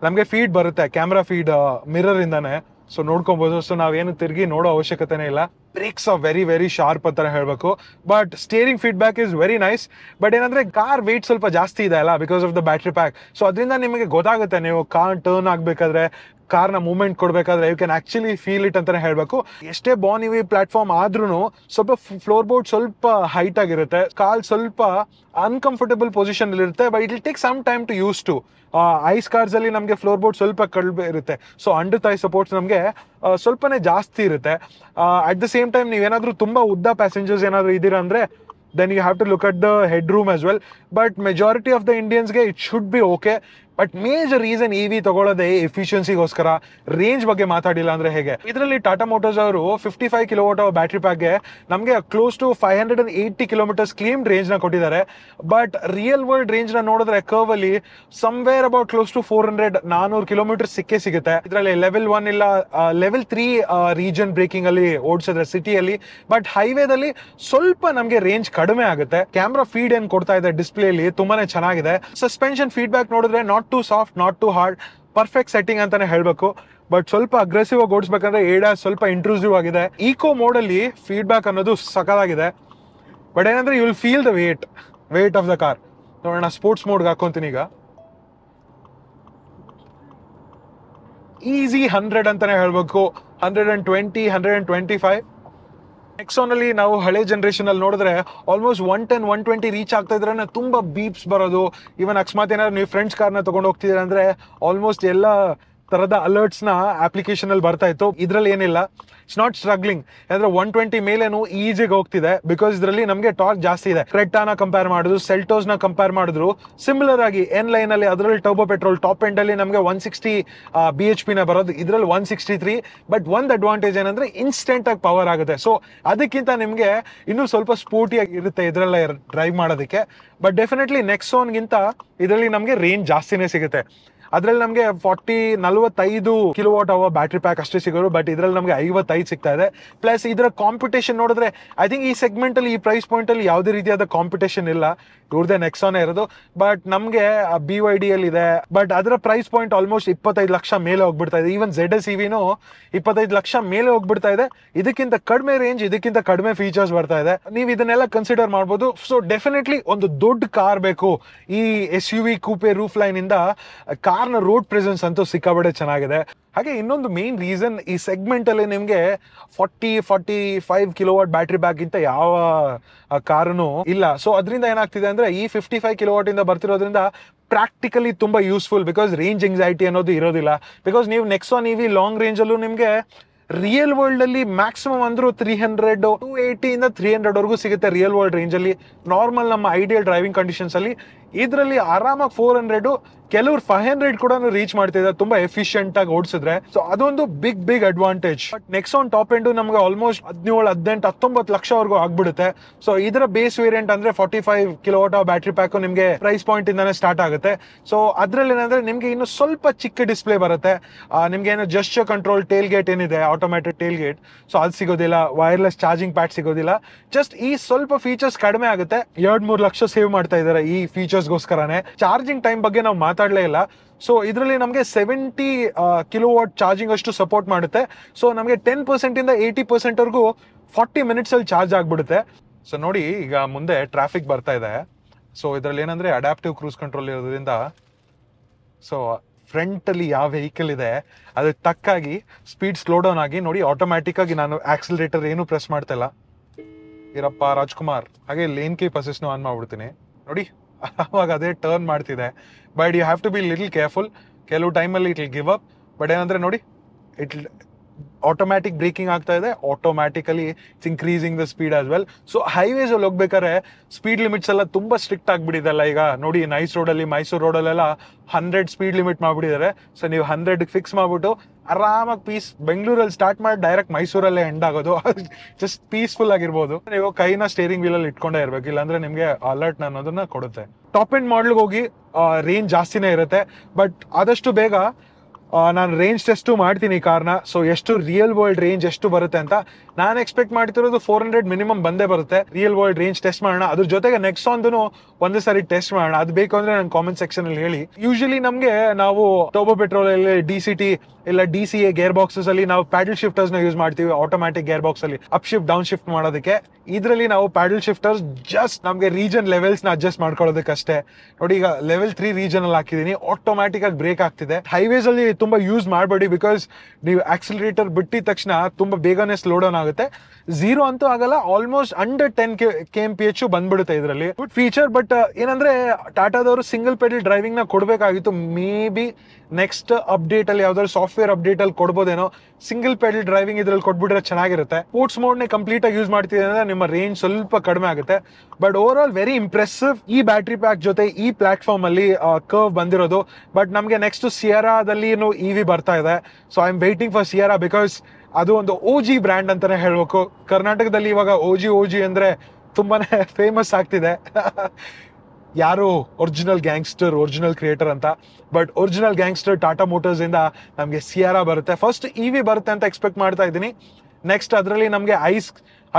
ನಮಗೆ ಫೀಡ್ ಬರುತ್ತೆ ಕ್ಯಾಮ್ರಾ ಫೀಡ್ ಮಿರರ್ ಇಂದಾನೆ ಸೊ ನೋಡ್ಕೊಬಹುದು ಸೊ ನಾವೇನು ತಿರುಗಿ ನೋಡೋ ಅವಶ್ಯಕತೆನೇ ಇಲ್ಲ brakes are very very sharp ಅಂತ ಹೇಳಬೇಕು but steering feedback is very nice but ಏನಂದ್ರೆ ಕಾರ್ ವೇಟ್ ಸ್ವಲ್ಪ ಜಾಸ್ತಿ ಇದೆ ಅಲ್ಲ because of the battery pack so ಅದರಿಂದ ನಿಮಗೆ ಗೊತ್ತಾಗುತ್ತೆ ನೀವು ಕಾರ್ ಟರ್ನ್ ಆಗ್ಬೇಕಾದ್ರೆ ಕಾರ್ನ ಮೂವ್ಮೆಂಟ್ ಕೊಡಬೇಕಾದ್ರೆ you can actually feel it ಅಂತ ಹೇಳಬೇಕು ಎಷ್ಟೇ ಬಾನ್ ಇವಿ ಪ್ಲಾಟ್ಫಾರ್ಮ್ ಆದ್ರೂ ಸ್ವಲ್ಪ ಫ್ಲೋರ್ ಬೋರ್ಡ್ ಸ್ವಲ್ಪ ಹೈಟ್ ಆಗಿರುತ್ತೆ ಕಾಲ್ ಸ್ವಲ್ಪ ಅನ್ಕಂಫರ್ಟಬಲ್ ಪೊಸಿಷನ್ ಇರುತ್ತೆ but it take some time to use to ICE cars ಅಲ್ಲಿ ನಮಗೆ ಫ್ಲೋರ್ ಬೋರ್ಡ್ ಸ್ವಲ್ಪ ಕಡಿಮೆ ಇರುತ್ತೆ ಸೊ ಅಂಡರ್ ತೈ ಸಪೋರ್ಟ್ಸ್ ನಮಗೆ ಸ್ವಲ್ಪನೇ ಜಾಸ್ತಿ ಇರುತ್ತೆ ಅಟ್ ದ ಸೇಮ್ ಟೈಮ್ ನೀವೇನಾದರೂ ತುಂಬ ಉದ್ದ ಪ್ಯಾಸೆಂಜರ್ಸ್ ಏನಾದರೂ ಇದ್ದೀರಾ ಅಂದರೆ then you have to look at the head room as well but majority of the ಇಂಡಿಯನ್ಸ್ಗೆ it should be okay but major reason E V ತಗೊಳ್ಳೋದೇ ಎಫಿಷಿಯನ್ಸಿಗೋಸ್ಕರ ರೇಂಜ್ ಬಗ್ಗೆ ಮಾತಾಡಿಲ್ಲ ಅಂದ್ರೆ ಹೇಗೆ ಇದರಲ್ಲಿ ಟಾಟಾ ಮೋಟರ್ಸ್ ಅವರು ಫಿಫ್ಟಿ ಫೈವ್ ಕಿಲೋಮೀಟರ್ ಬ್ಯಾಟ್ರಿ ಪ್ಯಾಕ್ಗೆ ನಮಗೆ close to five hundred and eighty kilometers claim ನ ಕೊಟ್ಟಿದ್ದಾರೆ ಬಟ್ ರಿಯಲ್ ವರ್ಲ್ಡ್ ನ ನೋಡಿದ್ರೆ ಕರ್ವಲ್ಲಿ somewhere about close to four hundred ನಾನೂರು ಕಿಲೋಮೀಟರ್ ಸಿಕ್ಕೇ ಸಿಗುತ್ತೆ ಇದರಲ್ಲಿ ಲೆವೆಲ್ ಒನ್ ಇಲ್ಲ ಲೆವೆಲ್ ತ್ರೀ ರೀಜನ್ ಬ್ರೇಕಿಂಗ್ ಅಲ್ಲಿ ಓಡಿಸಿದ್ರೆ ಸಿಟಿಯಲ್ಲಿ ಬಟ್ ಹೈವೇದಲ್ಲಿ ಸ್ವಲ್ಪ ನಮಗೆ ರೇಂಜ್ ಕಡಿಮೆ ಆಗುತ್ತೆ ಕ್ಯಾಮ್ರಾ ಫೀಡ್ ಏನ್ ಕೊಡ್ತಾ ಇದೆ ಅಲ್ಲಿ ತುಂಬಾನೇ ಚೆನ್ನಾಗಿದೆ ಸಸ್ಪೆನ್ಷನ್ ಫೀಡ್ಬ್ಯಾಕ್ ನೋಡಿದ್ರೆ not not too soft not too hard perfect setting ಅಂತಾನೆ ಹೇಳಬೇಕು ಬಟ್ ಸ್ವಲ್ಪ ಅಗ್ರೆಸಿವ್ ಆಗಿ ಓಡಿಸ್ಬೇಕಂದ್ರೆ ಏಡಾ ಸ್ವಲ್ಪ ಇಂಟ್ರೂಸಿವ್ ಆಗಿದೆ ಈಕೋ ಮೋಡಲ್ಲಿ ಫೀಡ್ಬ್ಯಾಕ್ ಅನ್ನೋದು ಸಕಲಾಗಿದೆ ಬಟ್ ಏನಂದ್ರೆ you will feel the weight weight of the car ನೋಡೋಣ ಸ್ಪೋರ್ಟ್ಸ್ ಮೋಡ್ಗೆ ಹಾಕೊಂತೀನಿ ಈಗ ಈಸಿ ಹಂಡ್ರೆಡ್ ಅಂತಾನೆ ಹೇಳ್ಬೇಕು hundred and twenty hundred and twenty five Nexon ಅಲ್ಲಿ ನಾವು ಹಳೆ ಜನರೇಷನ್ ಅಲ್ಲಿ ನೋಡಿದ್ರೆ almost one ten one twenty reach ಆಗ್ತಾ ಇದ್ರೆ ತುಂಬಾ ಬೀಪ್ಸ್ ಬರೋದು ಇವನ್ ಅಕಸ್ಮಾತ್ ಏನಾದ್ರು ನೀವು ಫ್ರೆಂಡ್ಸ್ ಕಾರ್ನ ತಗೊಂಡು ಹೋಗ್ತಿದ್ರೆ ಅಂದ್ರೆ ಆಲ್ಮೋಸ್ಟ್ ಎಲ್ಲ ತರದ ಅಲರ್ಟ್ಸ್ ನ ಅಪ್ಲಿಕೇಶನ್ ಅಲ್ಲಿ ಬರ್ತಾ ಇತ್ತು ಇದರಲ್ಲಿ ಏನಿಲ್ಲ ಇಟ್ಸ್ ನಾಟ್ ಸ್ಟ್ರಗ್ಲಿಂಗ್ ಯಾಕಂದ್ರೆ ಒನ್ ಟ್ವೆಂಟಿ ಮೇಲೇನು ಈಜಿಗೆ ಹೋಗ್ತಿದೆ ಬಿಕಾಸ್ ಇದರಲ್ಲಿ ನಮಗೆ ಟಾರ್ಕ್ ಜಾಸ್ತಿ ಇದೆ ಕ್ರೆಟಾನ ಕಂಪೇರ್ ಮಾಡಿದ್ರು ನ ಕಂಪೇರ್ ಮಾಡಿದ್ರು ಸಿಮಿಲರ್ ಆಗಿ ಎನ್ ಲೈನ್ ಅಲ್ಲಿ ಅದರಲ್ಲಿ ಟರ್ಬೋ ಪೆಟ್ರೋಲ್ ಟಾಪ್ ಎಂಡ್ ಅಲ್ಲಿ ನಮಗೆ ಒನ್ ಸಿಕ್ಸ್ಟಿ ಬಿ ಎಚ್ ನ ಬರೋದು ಇದ್ರಲ್ಲಿ ಒನ್ ಸಿಕ್ಸ್ಟಿ ತ್ರೀ ಬಟ್ ಒಂದು ಅಡ್ವಾಂಟೇಜ್ ಏನಂದ್ರೆ ಇನ್ಸ್ಟೆಂಟ್ ಆಗಿ ಪವರ್ ಆಗುತ್ತೆ ಸೊ ಅದಕ್ಕಿಂತ ನಿಮಗೆ ಇನ್ನೂ ಸ್ವಲ್ಪ ಆಗಿ ಇರುತ್ತೆ ಇದರಲ್ಲೇ ಡ್ರೈವ್ ಮಾಡೋದಕ್ಕೆ ಬಟ್ ಡೆಫಿನೆಟ್ಲಿ ಗಿಂತ ಇದರಲ್ಲಿ ನಮಗೆ ರೇಂಜ್ ಜಾಸ್ತಿನೇ ಸಿಗುತ್ತೆ ಅದ್ರಲ್ಲಿ ನಮಗೆ ಫಾರ್ಟಿ ನಲ್ವತ್ತೈದು ಕಿಲೋವಾಟ್ ಅವರ್ ಬ್ಯಾಟ್ರಿ ಪ್ಯಾಕ್ ಅಷ್ಟೇ ಸಿಗೋರು ಬಟ್ ಇದ್ರಲ್ಲಿ ನಮಗೆ ಐವತ್ತೈದು ಸಿಗ್ತಾ ಇದೆ ಪ್ಲಸ್ ಇದರ ಕಾಂಪಿಟೇಷನ್ ನೋಡಿದ್ರೆ ಐ ಥಿಂಕ್ ಈ ಸೆಗ್ಮೆಂಟ್ ಅಲ್ಲಿ ಈ ಪ್ರೈಸ್ ಪಾಯಿಂಟ್ ಅಲ್ಲಿ ಯಾವುದೇ ರೀತಿಯಾದ ಕಾಂಪಿಟೇಷನ್ ಇಲ್ಲ ಇವ್ರದೇ ನೆಕ್ಸಾನೇ ಇರೋದು ಬಟ್ ನಮಗೆ ಬಿ ವೈ ಡಿ ಅಲ್ಲಿ ಇದೆ ಬಟ್ ಅದರ ಪ್ರೈಸ್ ಪಾಯಿಂಟ್ ಆಲ್ಮೋಸ್ಟ್ ಇಪ್ಪತ್ತೈದು ಲಕ್ಷ ಮೇಲೆ ಹೋಗ್ಬಿಡ್ತಾ ಇದೆ ಈವನ್ ಝೆಡ್ ಎಸ್ ಇವಿನೂ ಇಪ್ಪತ್ತೈದು ಲಕ್ಷ ಮೇಲೆ ಹೋಗ್ಬಿಡ್ತಾ ಇದೆ ಇದಕ್ಕಿಂತ ಕಡಿಮೆ ರೇಂಜ್ ಇದಕ್ಕಿಂತ ಕಡಿಮೆ ಫೀಚರ್ಸ್ ಬರ್ತಾ ಇದೆ ನೀವು ಇದನ್ನೆಲ್ಲ ಕನ್ಸಿಡರ್ ಮಾಡ್ಬೋದು ಸೊ ಡೆಫಿನೆಟ್ಲಿ ಒಂದು ದೊಡ್ಡ ಕಾರ್ ಬೇಕು ಈ S U V coupe roof line ಇಂದ ಕಾರ್ ಕಾರ್ನ ರೋಡ್ ಪ್ರೆಸೆನ್ಸ್ ಅಂತೂ ಸಿಕ್ಕಾಬಡೆ ಚೆನ್ನಾಗಿದೆ ಹಾಗೆ ಇನ್ನೊಂದು ಮೇನ್ ರೀಸನ್ ಈ ಸೆಗ್ಮೆಂಟಲ್ಲಿ ನಿಮಗೆ forty forty five kilowatt battery ಗಿಂತ ಯಾವ ಕಾರನು ಇಲ್ಲ ಸೊ ಅದರಿಂದ ಏನಾಗ್ತಿದೆ ಅಂದ್ರೆ ಈ ಫಿಫ್ಟಿ ಫೈವ್ ಇಂದ ಬರ್ತಿರೋದ್ರಿಂದ ಪ್ರಾಕ್ಟಿಕಲಿ ತುಂಬಾ ಯೂಸ್ಫುಲ್ ಬಿಕಾಸ್ ರೇಂಜ್ ಎಂಗ್ಸೈಟಿ ಅನ್ನೋದು ಇರೋದಿಲ್ಲ ಬಿಕಾಸ್ ನೀವು ನೆಕ್ಸ್ಟ್ ಒನ್ ಇವಿ ಲಾಂಗ್ ರೇಂಜಲ್ಲೂ ನಿಮಗೆ ರಿಯಲ್ ವರ್ಲ್ಡ್ ಅಲ್ಲಿ ಮ್ಯಾಕ್ಸಿಮಮ್ ಅಂದ್ರೂ ತ್ರೀ ಹಂಡ್ರೆಡ್ ಟು ಇಂದ ತ್ರೀ ಹಂಡ್ರೆಡ್ ವರ್ಗೂ ಸಿಗುತ್ತೆ ರಿಯಲ್ ವರ್ಲ್ಡ್ ರೇಂಜ್ ಅಲ್ಲಿ ನಾರ್ಮಲ್ ನಮ್ಮ ಐಡಿಯಲ್ ಡ್ರೈವಿಂಗ್ ಕಂಡೀಷನ್ಸ್ ಅಲ್ಲಿ ಇದರಲ್ಲಿ ಆರಾಮಾಗಿ ಫೋರ್ ಹಂಡ್ರೆಡ್ ಕೆಲವರು ಫೈವ್ ಹಂಡ್ರೆಡ್ ಕೂಡ ರೀಚ್ ಮಾಡ್ತಾ ಇದ್ದಾರೆ ತುಂಬಾ ಎಫಿಷಿಯಂಟ್ ಆಗಿ ಓಡಿಸಿದ್ರೆ ಸೊ ಅದೊಂದು big big advantage but next ಒಂದು ಟಾಪ್ ಎಂಡು ನಮಗೆ ಆಲ್ಮೋಸ್ಟ್ ಹದಿನೇಳು ಹದಿನೆಂಟು ಹತ್ತೊಂಬತ್ತು ಲಕ್ಷವರೆಗೂ ಆಗ್ಬಿಡುತ್ತೆ ಸೊ ಇದರ ಬೇಸ್ ವೇರಿಯಂಟ್ ಅಂದ್ರೆ forty five kilowatt battery pack ನಿಮಗೆ ಪ್ರೈಸ್ ಪಾಯಿಂಟ್ ಇಂದಾನೆ ಸ್ಟಾರ್ಟ್ ಆಗುತ್ತೆ ಸೊ ಅದ್ರಲ್ಲಿ ಏನಂದ್ರೆ ನಿಮಗೆ ಇನ್ನು ಸ್ವಲ್ಪ ಚಿಕ್ಕ ಡಿಸ್ಪ್ಲೇ ಬರುತ್ತೆ ನಿಮ್ಗೆ ಏನೋ ಜಸ್ಟ್ ಕಂಟ್ರೋಲ್ ಟೇಲ್ ಗೇಟ್ ಏನಿದೆ ಆಟೋಮ್ಯಾಟಿಕ್ ಟೇಲ್ ಗೇಟ್ ಸೊ ಅದು ಸಿಗೋದಿಲ್ಲ ವೈರ್ಲೆಸ್ ಚಾರ್ಜಿಂಗ್ ಪ್ಯಾಟ್ ಸಿಗೋದಿಲ್ಲ ಜಸ್ಟ್ ಈ ಸ್ವಲ್ಪ ಫೀಚರ್ಸ್ ಕಡಿಮೆ ಆಗುತ್ತೆ ಎರಡ್ ಮೂರು ಲಕ್ಷ ಸೇವ್ ಮಾಡ್ತಾ ಇದ್ದಾರೆ ಈ ಫೀಚರ್ಸ್ ಗೋಸ್ಕರನೇ ಚಾರ್ಜಿಂಗ್ ಟೈಮ್ ಬಗ್ಗೆ ನಾವು ಮಾತಾಡಲೇ ಇಲ್ಲ ಸೊ ಇದರಲ್ಲಿ ನಮಗೆ ಸೆವೆಂಟಿ ಕಿಲೋ ವಾಟ್ ಚಾರ್ಜಿಂಗ್ ಅಷ್ಟು ಸಪೋರ್ಟ್ ಮಾಡುತ್ತೆ ಸೊ ನಮಗೆ ಟೆನ್ ಪರ್ಸೆಂಟಿಂದ ಏಯ್ಟಿ ಪರ್ಸೆಂಟ್ವರೆಗೂ ಫಾರ್ಟಿ ಅಲ್ಲಿ ಚಾರ್ಜ್ ಆಗಿಬಿಡುತ್ತೆ ಸೊ ನೋಡಿ ಈಗ ಮುಂದೆ ಟ್ರಾಫಿಕ್ ಬರ್ತಾ ಇದೆ ಸೊ ಇದರಲ್ಲಿ ಏನಂದ್ರೆ ಅಡ್ಯಾಪ್ಟಿವ್ ಕ್ರೂಸ್ ಕಂಟ್ರೋಲ್ ಇರೋದ್ರಿಂದ ಸೊ ಅಲ್ಲಿ ಯಾವ ವೆಹಿಕಲ್ ಇದೆ ಅದಕ್ಕೆ ತಕ್ಕಾಗಿ ಸ್ಪೀಡ್ ಸ್ಲೋ ಡೌನ್ ಆಗಿ ನೋಡಿ ಆಟೋಮ್ಯಾಟಿಕ್ ಆಗಿ ನಾನು ಆಕ್ಸಿಲೇಟರ್ ಏನು ಪ್ರೆಸ್ ಮಾಡ್ತಾ ಇಲ್ಲ ಇರಪ್ಪ ರಾಜ್ಕುಮಾರ್ ಹಾಗೆ ಲೇನ್ ಕೀಪ್ ಅಸಿಸ್ಟ್ನೂ ಆನ್ ಮಾಡ್ಬಿಡ್ತೀನಿ ನೋಡಿ ಆವಾಗ ಅದೇ ಟರ್ನ್ ಮಾಡ್ತಿದೆ but you have to be little careful ಕೆಲವು ಟೈಮಲ್ಲಿ it will give up but ಏನಂದ್ರೆ ನೋಡಿ ಇಟ್ ಆಟೋಮ್ಯಾಟಿಕ್ ಬ್ರೇಕಿಂಗ್ ಆಗ್ತಾ ಇದೆ automatically it's increasing the speed as well so highways ಅಲ್ಲಿ ಹೋಗ್ಬೇಕಾದ್ರೆ ಸ್ಪೀಡ್ ಲಿಮಿಟ್ಸ್ ಎಲ್ಲ ತುಂಬಾ ಸ್ಟ್ರಿಕ್ಟ್ ಆಗಿಬಿಟ್ಟಿದೆಲ್ಲ ಈಗ ನೋಡಿ ನೈಸ್ ರೋಡಲ್ಲಿ ಮೈಸೂರು ರೋಡಲ್ಲೆಲ್ಲ ಹಂಡ್ರೆಡ್ ಸ್ಪೀಡ್ ಲಿಮಿಟ್ ಮಾಡ್ಬಿಟ್ಟಿದ್ದಾರೆ ಸೊ ನೀವು ಹಂಡ್ರೆಡ್ ಫಿಕ್ಸ್ ಮಾಡ್ಬಿಟ್ಟು ಆರಾಮಾಗಿ ಪೀಸ್ ಬೆಂಗಳೂರಲ್ಲಿ ಸ್ಟಾರ್ಟ್ ಮಾಡಿ ಡೈರೆಕ್ಟ್ ಮೈಸೂರಲ್ಲೇ ಎಂಡ್ ಆಗೋದು ಜಸ್ಟ್ ಪೀಸ್ಫುಲ್ ಆಗಿರ್ಬೋದು ನೀವು ಕೈನ ಸ್ಟೇರಿಂಗ್ ವೀಲಲ್ಲಿ ಇಟ್ಕೊಂಡೇ ಇರಬೇಕು ಇಲ್ಲಾಂದ್ರೆ ನಿಮಗೆ ಅಲರ್ಟ್ ಅನ್ನೋದನ್ನ ಕೊಡುತ್ತೆ ಟಾಪ್ ಎಂಡ್ ಮಾಡ್ಲಿಗೆ ಹೋಗಿ ರೇಂಜ್ ಜಾಸ್ತಿನೇ ಇರುತ್ತೆ ಬಟ್ ಆದಷ್ಟು ಬೇಗ ನಾನು ರೇಂಜ್ ಟೆಸ್ಟು ಮಾಡ್ತೀನಿ ಈ ಕಾರ್ನ ಸೊ ಎಷ್ಟು ರಿಯಲ್ ವರ್ಲ್ಡ್ ರೇಂಜ್ ಎಷ್ಟು ಬರುತ್ತೆ ಅಂತ ನಾನು ಎಕ್ಸ್ಪೆಕ್ಟ್ ಮಾಡ್ತಿರೋದು ಫೋರ್ ಹಂಡ್ರೆಡ್ ಮಿನಿಮಮ್ ಬಂದೇ ಬರುತ್ತೆ ರಿಯಲ್ ವರ್ಲ್ಡ್ ರೇಂಜ್ ಟೆಸ್ಟ್ ಮಾಡೋಣ ಅದ್ರ ಜೊತೆಗೆ ನೆಕ್ಸ್ಟ್ ಒಂದು ಒಂದೇ ಸಾರಿ ಟೆಸ್ಟ್ ಮಾಡೋಣ ಅದು ಬೇಕು ಅಂದ್ರೆ ನಾನು ಕಾಮೆಂಟ್ ಸೆಕ್ಷನ್ ಅಲ್ಲಿ ಹೇಳಿ ಯೂಶಲಿ ನಮಗೆ ನಾವು ಟೋಬೋ ಪೆಟ್ರೋಲ್ ಅಲ್ಲಿ ಡಿ ಸಿ ಟಿ ಇಲ್ಲ D C A gear boxes ಅಲ್ಲಿ ನಾವು ಪ್ಯಾಡಲ್ ಶಿಫ್ಟರ್ಸ್ ನ ಯೂಸ್ ಮಾಡ್ತೀವಿ ಆಟೋಮ್ಯಾಟಿಕ್ ಗೇರ್ ಬಾಕ್ಸ್ ಅಲ್ಲಿ ಅಪ್ ಶಿಫ್ಟ್ ಡೌನ್ ಶಿಫ್ಟ್ ಮಾಡೋದಕ್ಕೆ ಇದರಲ್ಲಿ ನಾವು ಪ್ಯಾಡಲ್ ಶಿಫ್ಟರ್ಸ್ ಜಸ್ಟ್ ನಮಗೆ ರೀಜನ್ ಲೆವೆಲ್ಸ್ ನ ಅಡ್ಜಸ್ಟ್ ಮಾಡ್ಕೊಳ್ಳೋದಕ್ಕಷ್ಟೇ ನೋಡಿ ಈಗ ಲೆವೆಲ್ ತ್ರೀ ರೀಜನ್ ಅಲ್ಲಿ ಹಾಕಿದೀನಿ ಆಟೋಮ್ಯಾಟಿಕ್ ಆಗಿ ಬ್ರೇಕ್ ಆಗ್ತಿದೆ ಹೈವೇಸ್ ಅಲ್ಲಿ ತುಂಬಾ ಯೂಸ್ ಮಾಡಬೇಡಿ ಬಿಕಾಸ್ ನೀವು ಆಕ್ಸಿಲರೇಟರ್ ಬಿಟ್ಟಿದ ತಕ್ಷಣ ತುಂಬಾ ಬೇಗನೆ ಸ್ಲೋ ಡೌನ್ ಆಗುತ್ತೆ ಝೀರೋ ಅಂತೂ ಆಗಲ್ಲ almost under ten K K M P H ಬಂದ್ಬಿಡುತ್ತೆ ಇದರಲ್ಲಿ ಗುಡ್ ಫೀಚರ್ ಬಟ್ ಏನಂದ್ರೆ ಟಾಟಾದವರು ಸಿಂಗಲ್ ಪೆಡಲ್ ಡ್ರೈವಿಂಗ್ ನ ಕೊಡಬೇಕಾಗಿತ್ತು ಮೇ ಬಿ ನೆಕ್ಸ್ಟ್ ಅಪ್ಡೇಟ್ ಅಲ್ಲಿ ಯಾವ್ದಾದ್ರು ಸಾಫ್ಟ್ವೇರ್ ಅಪ್ಡೇಟ್ ಅಲ್ಲಿ ಕೊಡ್ಬೋದೇನೋ ಸಿಂಗಲ್ ಪೆಡಲ್ ಡ್ರೈವಿಂಗ್ ಇದ್ರಲ್ಲಿ ಕೊಟ್ಬಿಟ್ರೆ ಚೆನ್ನಾಗಿರುತ್ತೆ ಸ್ಪೋರ್ಟ್ಸ್ ಮೋಡ್ ನೇ ಕಂಪ್ಲೀಟ್ ಆಗಿ ಯೂಸ್ ಮಾಡ್ತಿದೆ ಅಂದ್ರೆ ನಿಮ್ಮ ರೇಂಜ್ ಸ್ವಲ್ಪ ಕಡಿಮೆ ಆಗುತ್ತೆ but overall very impressive ಈ ಬ್ಯಾಟ್ರಿ ಪ್ಯಾಕ್ ಜೊತೆ ಈ ಪ್ಲಾಟ್ಫಾರ್ಮ್ ಅಲ್ಲಿ ಕರ್ವ್ uh, ಬಂದಿರೋದು ಬಟ್ ನಮಗೆ ನೆಕ್ಸ್ಟ್ ಸಿಯರಾದಲ್ಲಿ ಇ ವಿ ಬರ್ತಾ ಇದೆ so I am waiting for Sierra because ಅದು ಒಂದು ಓ ಜಿ ಬ್ರ್ಯಾಂಡ್ ಅಂತಾನೆ ಹೇಳ್ಬೇಕು ಕರ್ನಾಟಕದಲ್ಲಿ ಇವಾಗ ಓ ಜಿ ಓ ಜಿ ಅಂದರೆ ತುಂಬಾನೇ ಫೇಮಸ್ ಆಗ್ತಿದೆ ಯಾರು ಒರಿಜಿನಲ್ ಗ್ಯಾಂಗ್ಸ್ಟರ್ ಒರಿಜಿನಲ್ ಕ್ರಿಯೇಟರ್ ಅಂತ but original gangster Tata Motors ಇಂದ ನಮಗೆ ಸಿಯಾರಾ ಬರುತ್ತೆ ಫಸ್ಟ್ ಇ ವಿ ಬರುತ್ತೆ ಅಂತ ಎಕ್ಸ್ಪೆಕ್ಟ್ ಮಾಡ್ತಾ ಇದ್ದೀನಿ ನೆಕ್ಸ್ಟ್ ಅದರಲ್ಲಿ ನಮಗೆ ಐಸ್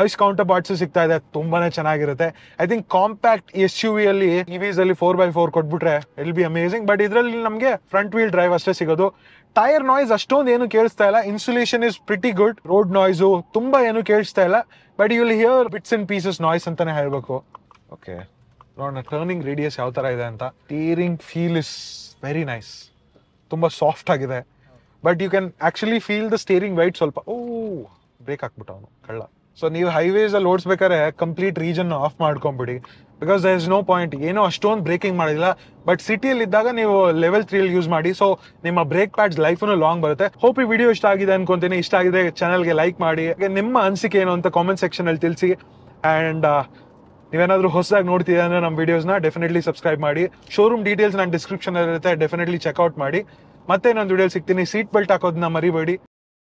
ಐಸ್ ಕೌಂಟರ್ ಪಾರ್ಟ್ಸ್ ಸಿಗ್ತಾ ಇದೆ ತುಂಬಾನೇ ಚೆನ್ನಾಗಿರುತ್ತೆ I think compact S U ವಿಯಲ್ಲಿ ಇವಿಸ್ ಅಲ್ಲಿ ಫೋರ್ ಬೈ ಫೋರ್ ಕೊಟ್ಬಿಟ್ರೆ ಇಲ್ ಬಿ ಅಮೇಸಿಂಗ್ ಬಟ್ ಇದರಲ್ಲಿ ನಮಗೆ ಫ್ರಂಟ್ ವೀಲ್ ಡ್ರೈವ್ ಅಷ್ಟೇ ಸಿಗೋದು ಟೈರ್ ನಾಯ್ಸ್ ಅಷ್ಟೊಂದು ಏನು ಕೇಳಿಸ್ತಾ ಇಲ್ಲ insulation is pretty good road noise ತುಂಬಾ ಏನು ಕೇಳಿಸ್ತಾ ಇಲ್ಲ but you will hear bits and pieces noise ಅಂತಾನೆ ಹೇಳಬೇಕು ಓಕೆ ನೋಡೋಣ ಟರ್ನಿಂಗ್ ರೇಡಿಯಸ್ ಯಾವ ಥರ ಇದೆ ಅಂತ steering feel is very nice ತುಂಬ ಸಾಫ್ಟ್ ಆಗಿದೆ but you can actually feel the steering weight ಸ್ವಲ್ಪ ಓ ಬ್ರೇಕ್ ಹಾಕ್ಬಿಟ್ಟು ಅವನು ಕಳ್ಳ ಸೊ ನೀವು ಹೈವೇಸಲ್ಲಿ ಓಡಿಸ್ಬೇಕಾದ್ರೆ ಕಂಪ್ಲೀಟ್ ರೀಜನ್ ಆಫ್ ಮಾಡ್ಕೊಂಬಿಡಿ because there is no point ಏನೋ ಅಷ್ಟೊಂದು ಬ್ರೇಕಿಂಗ್ ಮಾಡಿಲ್ಲ ಬಟ್ ಸಿಟಿಯಲ್ಲಿ ಇದ್ದಾಗ ನೀವು ಲೆವೆಲ್ ತ್ರೀಲಿ ಯೂಸ್ ಮಾಡಿ ಸೊ ನಿಮ್ಮ ಬ್ರೇಕ್ ಪ್ಯಾಡ್ಸ್ ಲೈಫು ಲಾಂಗ್ ಬರುತ್ತೆ ಹೋಪ್ ಈ ವಿಡಿಯೋ ಇಷ್ಟ ಆಗಿದೆ ಅನ್ಕೊಂತೀನಿ ಇಷ್ಟ ಆಗಿದೆ ಚಾನಲ್ಗೆ ಲೈಕ್ ಮಾಡಿ ನಿಮ್ಮ ಅನಿಸಿಕೆ ಏನು ಅಂತ ಕಾಮೆಂಟ್ ಸೆಕ್ಷನಲ್ಲಿ ತಿಳಿಸಿ ಆ್ಯಂಡ್ ನೀವೇನಾದರೂ ಹೊಸದಾಗಿ ನೋಡ್ತೀರಾ ಅಂದರೆ ನಮ್ಮ ವೀಡಿಯೋಸ್ನ ಡೆಫಿನೆಟ್ಲಿ ಸಬ್ಸ್ಕ್ರೈಬ್ ಮಾಡಿ ಶೋರೂಮ್ ಡೀಟೇಲ್ಸ್ ನಾನು ಡಿಸ್ಕ್ರಿಪ್ಷನ್ ಇರುತ್ತೆ ಡೆಫಿನೆಟ್ಲಿ ಚೆಕ್ಔಟ್ ಮಾಡಿ ಮತ್ತೆ ಇನ್ನೊಂದು ವಿಡಿಯೋ ಸಿಗ್ತೀನಿ ಸೀಟ್ ಬೆಲ್ಟ್ ಹಾಕೋದನ್ನ ಮರಿಬೇಡಿ